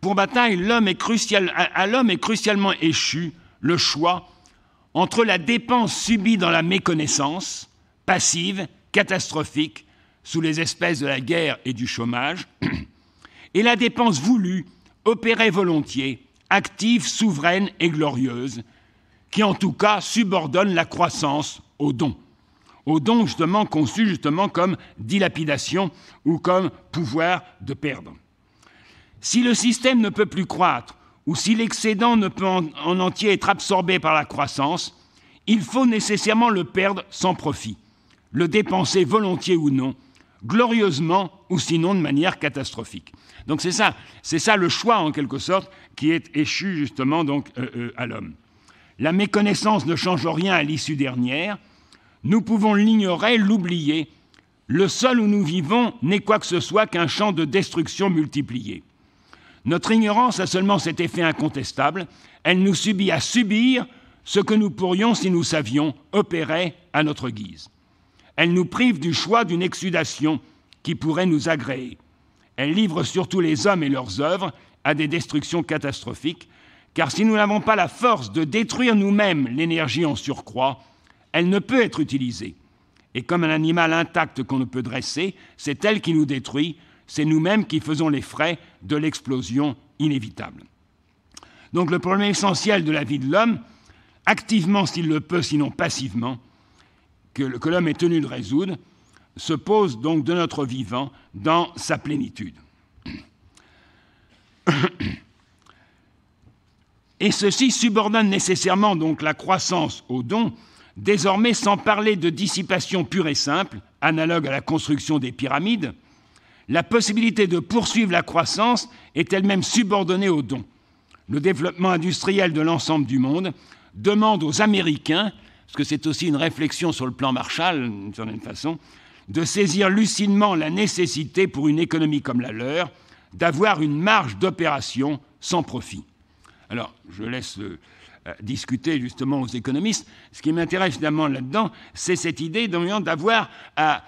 pour bataille, l'homme est crucial, à l'homme est crucialement échu le choix entre la dépense subie dans la méconnaissance, passive, catastrophique, sous les espèces de la guerre et du chômage, et la dépense voulue Opérer volontiers, active, souveraine et glorieuse, qui en tout cas subordonne la croissance au don, au don justement conçu justement comme dilapidation ou comme pouvoir de perdre. Si le système ne peut plus croître, ou si l'excédent ne peut en entier être absorbé par la croissance, il faut nécessairement le perdre sans profit, le dépenser volontiers ou non, glorieusement ou sinon de manière catastrophique. Donc c'est ça, c'est ça le choix en quelque sorte qui est échu justement donc euh, euh, à l'homme. La méconnaissance ne change rien à l'issue dernière. Nous pouvons l'ignorer, l'oublier. Le sol où nous vivons n'est quoi que ce soit qu'un champ de destruction multiplié. Notre ignorance a seulement cet effet incontestable. Elle nous subit à subir ce que nous pourrions, si nous savions, opérer à notre guise. Elle nous prive du choix d'une exudation qui pourrait nous agréer. Elle livre surtout les hommes et leurs œuvres à des destructions catastrophiques, car si nous n'avons pas la force de détruire nous-mêmes l'énergie en surcroît, elle ne peut être utilisée. Et comme un animal intact qu'on ne peut dresser, c'est elle qui nous détruit, c'est nous-mêmes qui faisons les frais de l'explosion inévitable. Donc le problème essentiel de la vie de l'homme, activement s'il le peut, sinon passivement, que, l'homme est tenu de résoudre, se pose donc de notre vivant dans sa plénitude. Et ceci subordonne nécessairement donc la croissance au don, désormais sans parler de dissipation pure et simple, analogue à la construction des pyramides, la possibilité de poursuivre la croissance est elle-même subordonnée au don. Le développement industriel de l'ensemble du monde demande aux Américains, parce que c'est aussi une réflexion sur le plan Marshall, d'une certaine façon, de saisir lucidement la nécessité pour une économie comme la leur d'avoir une marge d'opération sans profit. Alors, je laisse euh, discuter justement aux économistes. Ce qui m'intéresse finalement là-dedans, c'est cette idée d'avoir à,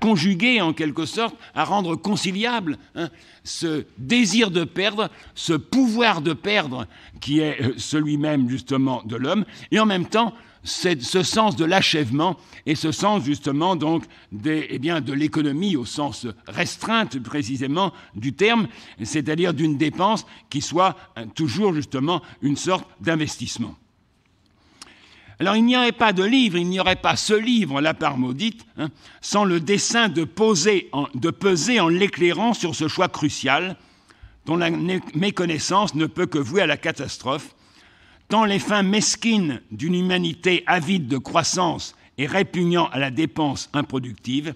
conjuguer en quelque sorte, à rendre conciliable hein, ce désir de perdre, ce pouvoir de perdre qui est euh, celui même justement de l'homme, et en même temps ce sens de l'achèvement et ce sens justement donc eh de l'économie au sens restreint précisément du terme, c'est-à-dire d'une dépense qui soit euh, toujours justement une sorte d'investissement. Alors il n'y aurait pas de livre, il n'y aurait pas ce livre, la part maudite, hein, sans le dessein de, de peser en l'éclairant sur ce choix crucial, dont la méconnaissance ne peut que vouer à la catastrophe, tant les fins mesquines d'une humanité avide de croissance et répugnant à la dépense improductive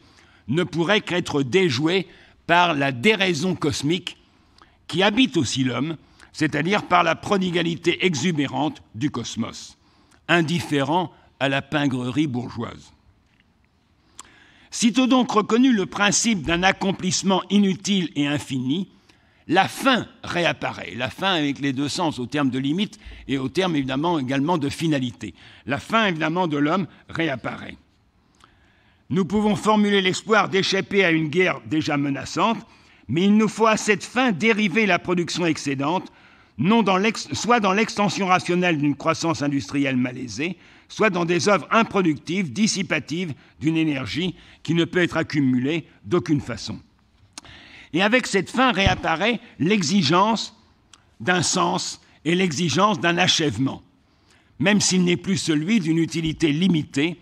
ne pourraient qu'être déjouées par la déraison cosmique qui habite aussi l'homme, c'est-à-dire par la prodigalité exubérante du cosmos, indifférent à la pingrerie bourgeoise. Sitôt donc reconnu le principe d'un accomplissement inutile et infini, la fin réapparaît. La fin avec les deux sens, au terme de limite et au terme évidemment également de finalité. La fin évidemment de l'homme réapparaît. Nous pouvons formuler l'espoir d'échapper à une guerre déjà menaçante, mais il nous faut à cette fin dériver la production excédente, non soit dans l'extension rationnelle d'une croissance industrielle malaisée, soit dans des œuvres improductives, dissipatives d'une énergie qui ne peut être accumulée d'aucune façon. Et avec cette fin réapparaît l'exigence d'un sens et l'exigence d'un achèvement, même s'il n'est plus celui d'une utilité limitée,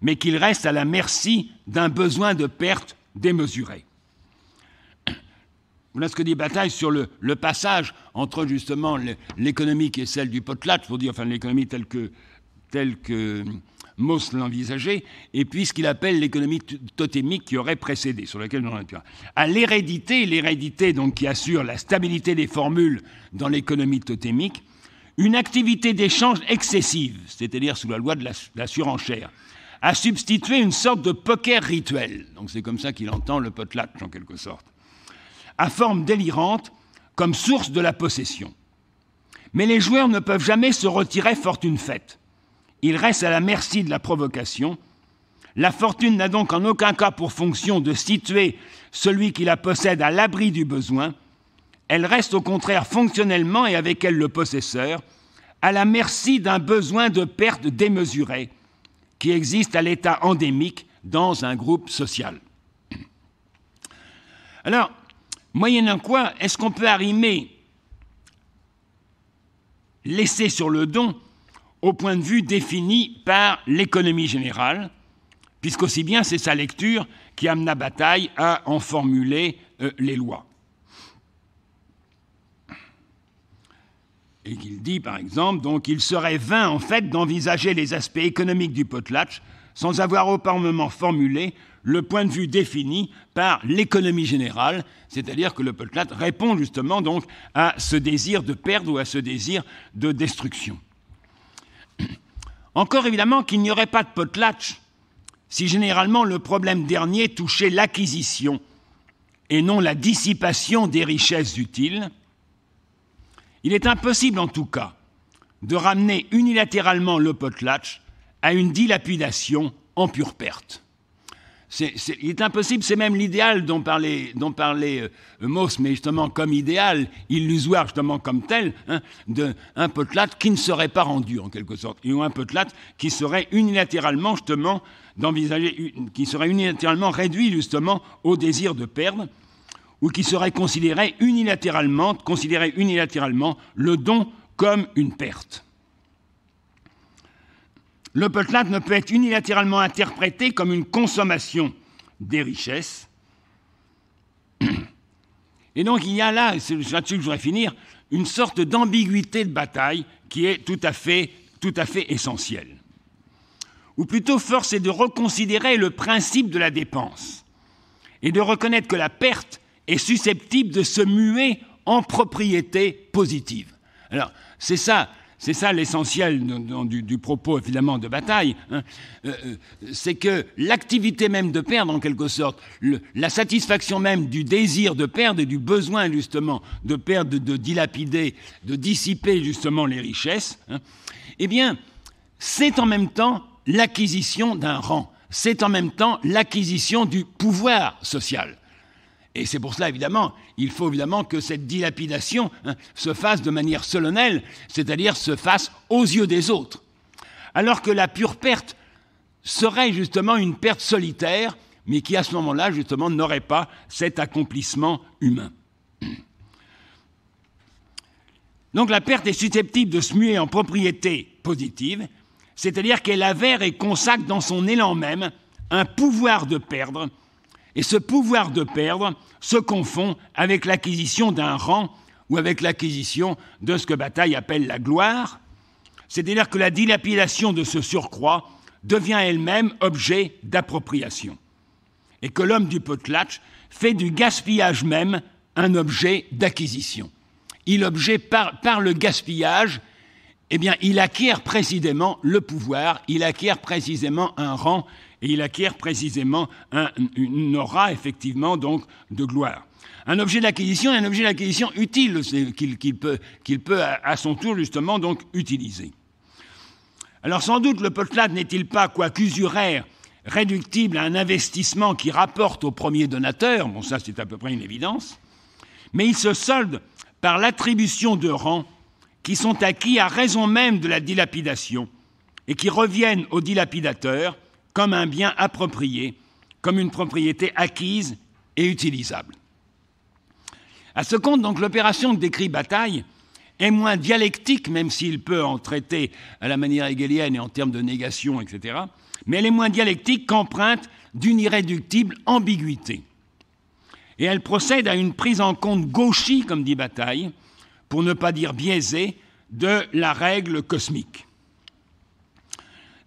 mais qu'il reste à la merci d'un besoin de perte démesuré. Voilà ce que dit Bataille sur le, passage entre justement l'économie qui est celle du potlatch, pour dire enfin l'économie telle que tel que Mauss l'envisageait, et puis ce qu'il appelle l'économie totémique qui aurait précédé, sur laquelle nous À l'hérédité, l'hérédité donc qui assure la stabilité des formules dans l'économie totémique, une activité d'échange excessive, c'est-à-dire sous la loi de la, surenchère, a substitué une sorte de poker rituel, donc c'est comme ça qu'il entend le potlatch en quelque sorte, à forme délirante comme source de la possession. Mais les joueurs ne peuvent jamais se retirer fortune faite. Il reste à la merci de la provocation. La fortune n'a donc en aucun cas pour fonction de situer celui qui la possède à l'abri du besoin. Elle reste au contraire fonctionnellement et avec elle le possesseur, à la merci d'un besoin de perte démesuré qui existe à l'état endémique dans un groupe social. Alors, moyennant quoi, est-ce qu'on peut arrimer laisser sur le don au point de vue défini par l'économie générale, puisqu'aussi bien c'est sa lecture qui amena Bataille à en formuler euh, les lois. Et qu'il dit, par exemple, donc, il serait vain, en fait, d'envisager les aspects économiques du potlatch sans avoir auparavant formulé le point de vue défini par l'économie générale, c'est-à-dire que le potlatch répond justement donc à ce désir de perdre ou à ce désir de destruction. Encore évidemment qu'il n'y aurait pas de potlatch si généralement le problème dernier touchait l'acquisition et non la dissipation des richesses utiles. Il est impossible en tout cas de ramener unilatéralement le potlatch à une dilapidation en pure perte. C'est il est impossible, c'est même l'idéal dont parlait, dont euh, mais justement comme idéal, illusoire justement comme tel, hein, d'un potelat qui ne serait pas rendu en quelque sorte, ou un potelat qui serait unilatéralement justement d'envisager, qui serait unilatéralement réduit justement au désir de perdre, ou qui serait considéré unilatéralement, considéré unilatéralement le don comme une perte le potlat ne peut être unilatéralement interprété comme une consommation des richesses. Et donc il y a là, c'est là-dessus que je voudrais finir, une sorte d'ambiguïté de bataille qui est tout à fait, tout à fait essentielle. Ou plutôt, force est de reconsidérer le principe de la dépense et de reconnaître que la perte est susceptible de se muer en propriété positive. Alors, c'est ça c'est ça l'essentiel du, propos évidemment, de bataille, hein. euh, euh, c'est que l'activité même de perdre en quelque sorte, la satisfaction même du désir de perdre et du besoin justement de perdre, de, dilapider, de dissiper justement les richesses, hein, eh bien, c'est en même temps l'acquisition d'un rang, c'est en même temps l'acquisition du pouvoir social. Et c'est pour cela, évidemment, il faut évidemment que cette dilapidation hein, se fasse de manière solennelle, c'est-à-dire se fasse aux yeux des autres. Alors que la pure perte serait justement une perte solitaire, mais qui à ce moment-là, justement, n'aurait pas cet accomplissement humain. Donc la perte est susceptible de se muer en propriété positive, c'est-à-dire qu'elle avère et consacre dans son élan même un pouvoir de perdre, et ce pouvoir de perdre se confond avec l'acquisition d'un rang ou avec l'acquisition de ce que Bataille appelle la gloire, c'est-à-dire que la dilapidation de ce surcroît devient elle-même objet d'appropriation, et que l'homme du potlatch fait du gaspillage même un objet d'acquisition. Il objet par, par le gaspillage, eh bien, il acquiert précisément le pouvoir, il acquiert précisément un rang, et il acquiert précisément une aura effectivement donc de gloire. Un objet d'acquisition est un objet d'acquisition utile qu'il peut, peut à son tour justement donc utiliser. Alors sans doute le potelade n'est-il pas, quoi qu'usuraire réductible à un investissement qui rapporte au premier donateur, bon ça c'est à peu près une évidence, mais il se solde par l'attribution de rangs qui sont acquis à raison même de la dilapidation et qui reviennent au dilapidateur comme un bien approprié, comme une propriété acquise et utilisable. À ce compte, donc, l'opération que décrit Bataille est moins dialectique, même s'il peut en traiter à la manière hegelienne et en termes de négation, etc., mais elle est moins dialectique qu'empreinte d'une irréductible ambiguïté. Et elle procède à une prise en compte gauchie, comme dit Bataille, pour ne pas dire biaisée, de la règle cosmique.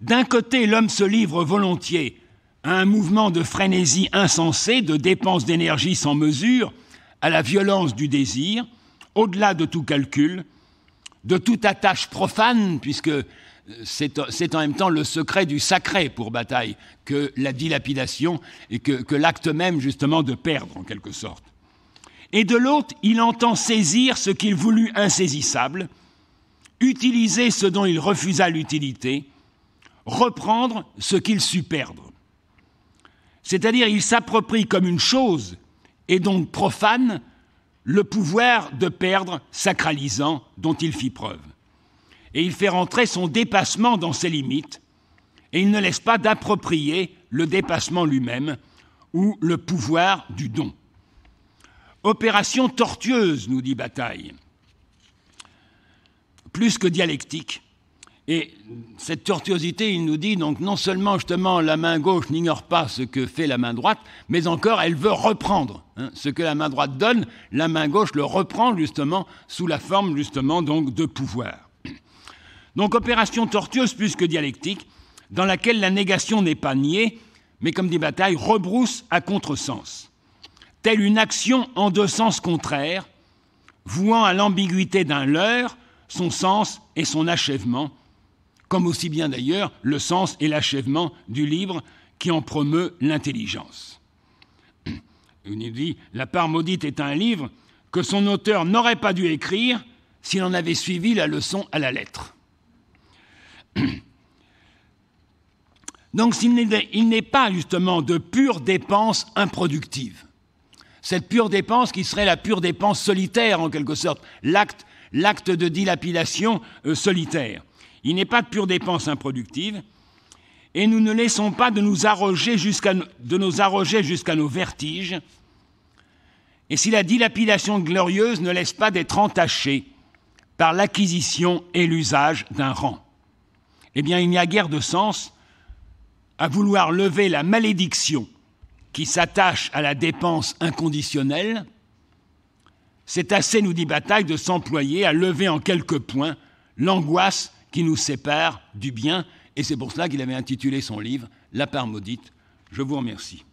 D'un côté, l'homme se livre volontiers à un mouvement de frénésie insensée, de dépense d'énergie sans mesure, à la violence du désir, au-delà de tout calcul, de toute attache profane, puisque euh, c'est en même temps le secret du sacré pour Bataille que la dilapidation et que, que l'acte même justement de perdre en quelque sorte. Et de l'autre, il entend saisir ce qu'il voulut insaisissable, utiliser ce dont il refusa l'utilité, reprendre ce qu'il sut perdre. C'est-à-dire il s'approprie comme une chose, et donc profane, le pouvoir de perdre sacralisant dont il fit preuve. Et il fait rentrer son dépassement dans ses limites, et il ne laisse pas d'approprier le dépassement lui-même ou le pouvoir du don. Opération tortueuse, nous dit Bataille. Plus que dialectique, et cette tortuosité, il nous dit donc non seulement justement la main gauche n'ignore pas ce que fait la main droite, mais encore elle veut reprendre hein, ce que la main droite donne, la main gauche le reprend justement sous la forme justement donc de pouvoir. Donc opération tortueuse plus que dialectique, dans laquelle la négation n'est pas niée, mais comme des batailles rebrousse à contresens, telle une action en deux sens contraires, vouant à l'ambiguïté d'un leurre son sens et son achèvement comme aussi bien d'ailleurs le sens et l'achèvement du livre qui en promeut l'intelligence. Il dit La part maudite est un livre que son auteur n'aurait pas dû écrire s'il en avait suivi la leçon à la lettre. Donc il n'est pas justement de pure dépense improductive. Cette pure dépense qui serait la pure dépense solitaire en quelque sorte, l'acte de dilapidation euh, solitaire. Il n'est pas de pure dépense improductive, et nous ne laissons pas de nous arroger jusqu'à nos vertiges, et si la dilapidation glorieuse ne laisse pas d'être entachée par l'acquisition et l'usage d'un rang. Eh bien, il n'y a guère de sens à vouloir lever la malédiction qui s'attache à la dépense inconditionnelle. C'est assez, nous dit Bataille, de s'employer à lever en quelques points l'angoisse qui nous sépare du bien, et c'est pour cela qu'il avait intitulé son livre La part maudite. Je vous remercie.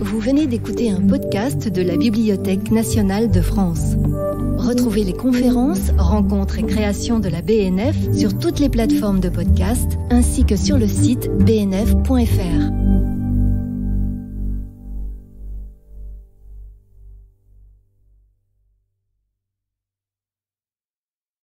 Vous venez d'écouter un podcast de la Bibliothèque nationale de France. Retrouvez les conférences, rencontres et créations de la BNF sur toutes les plateformes de podcast ainsi que sur le site bnf.fr.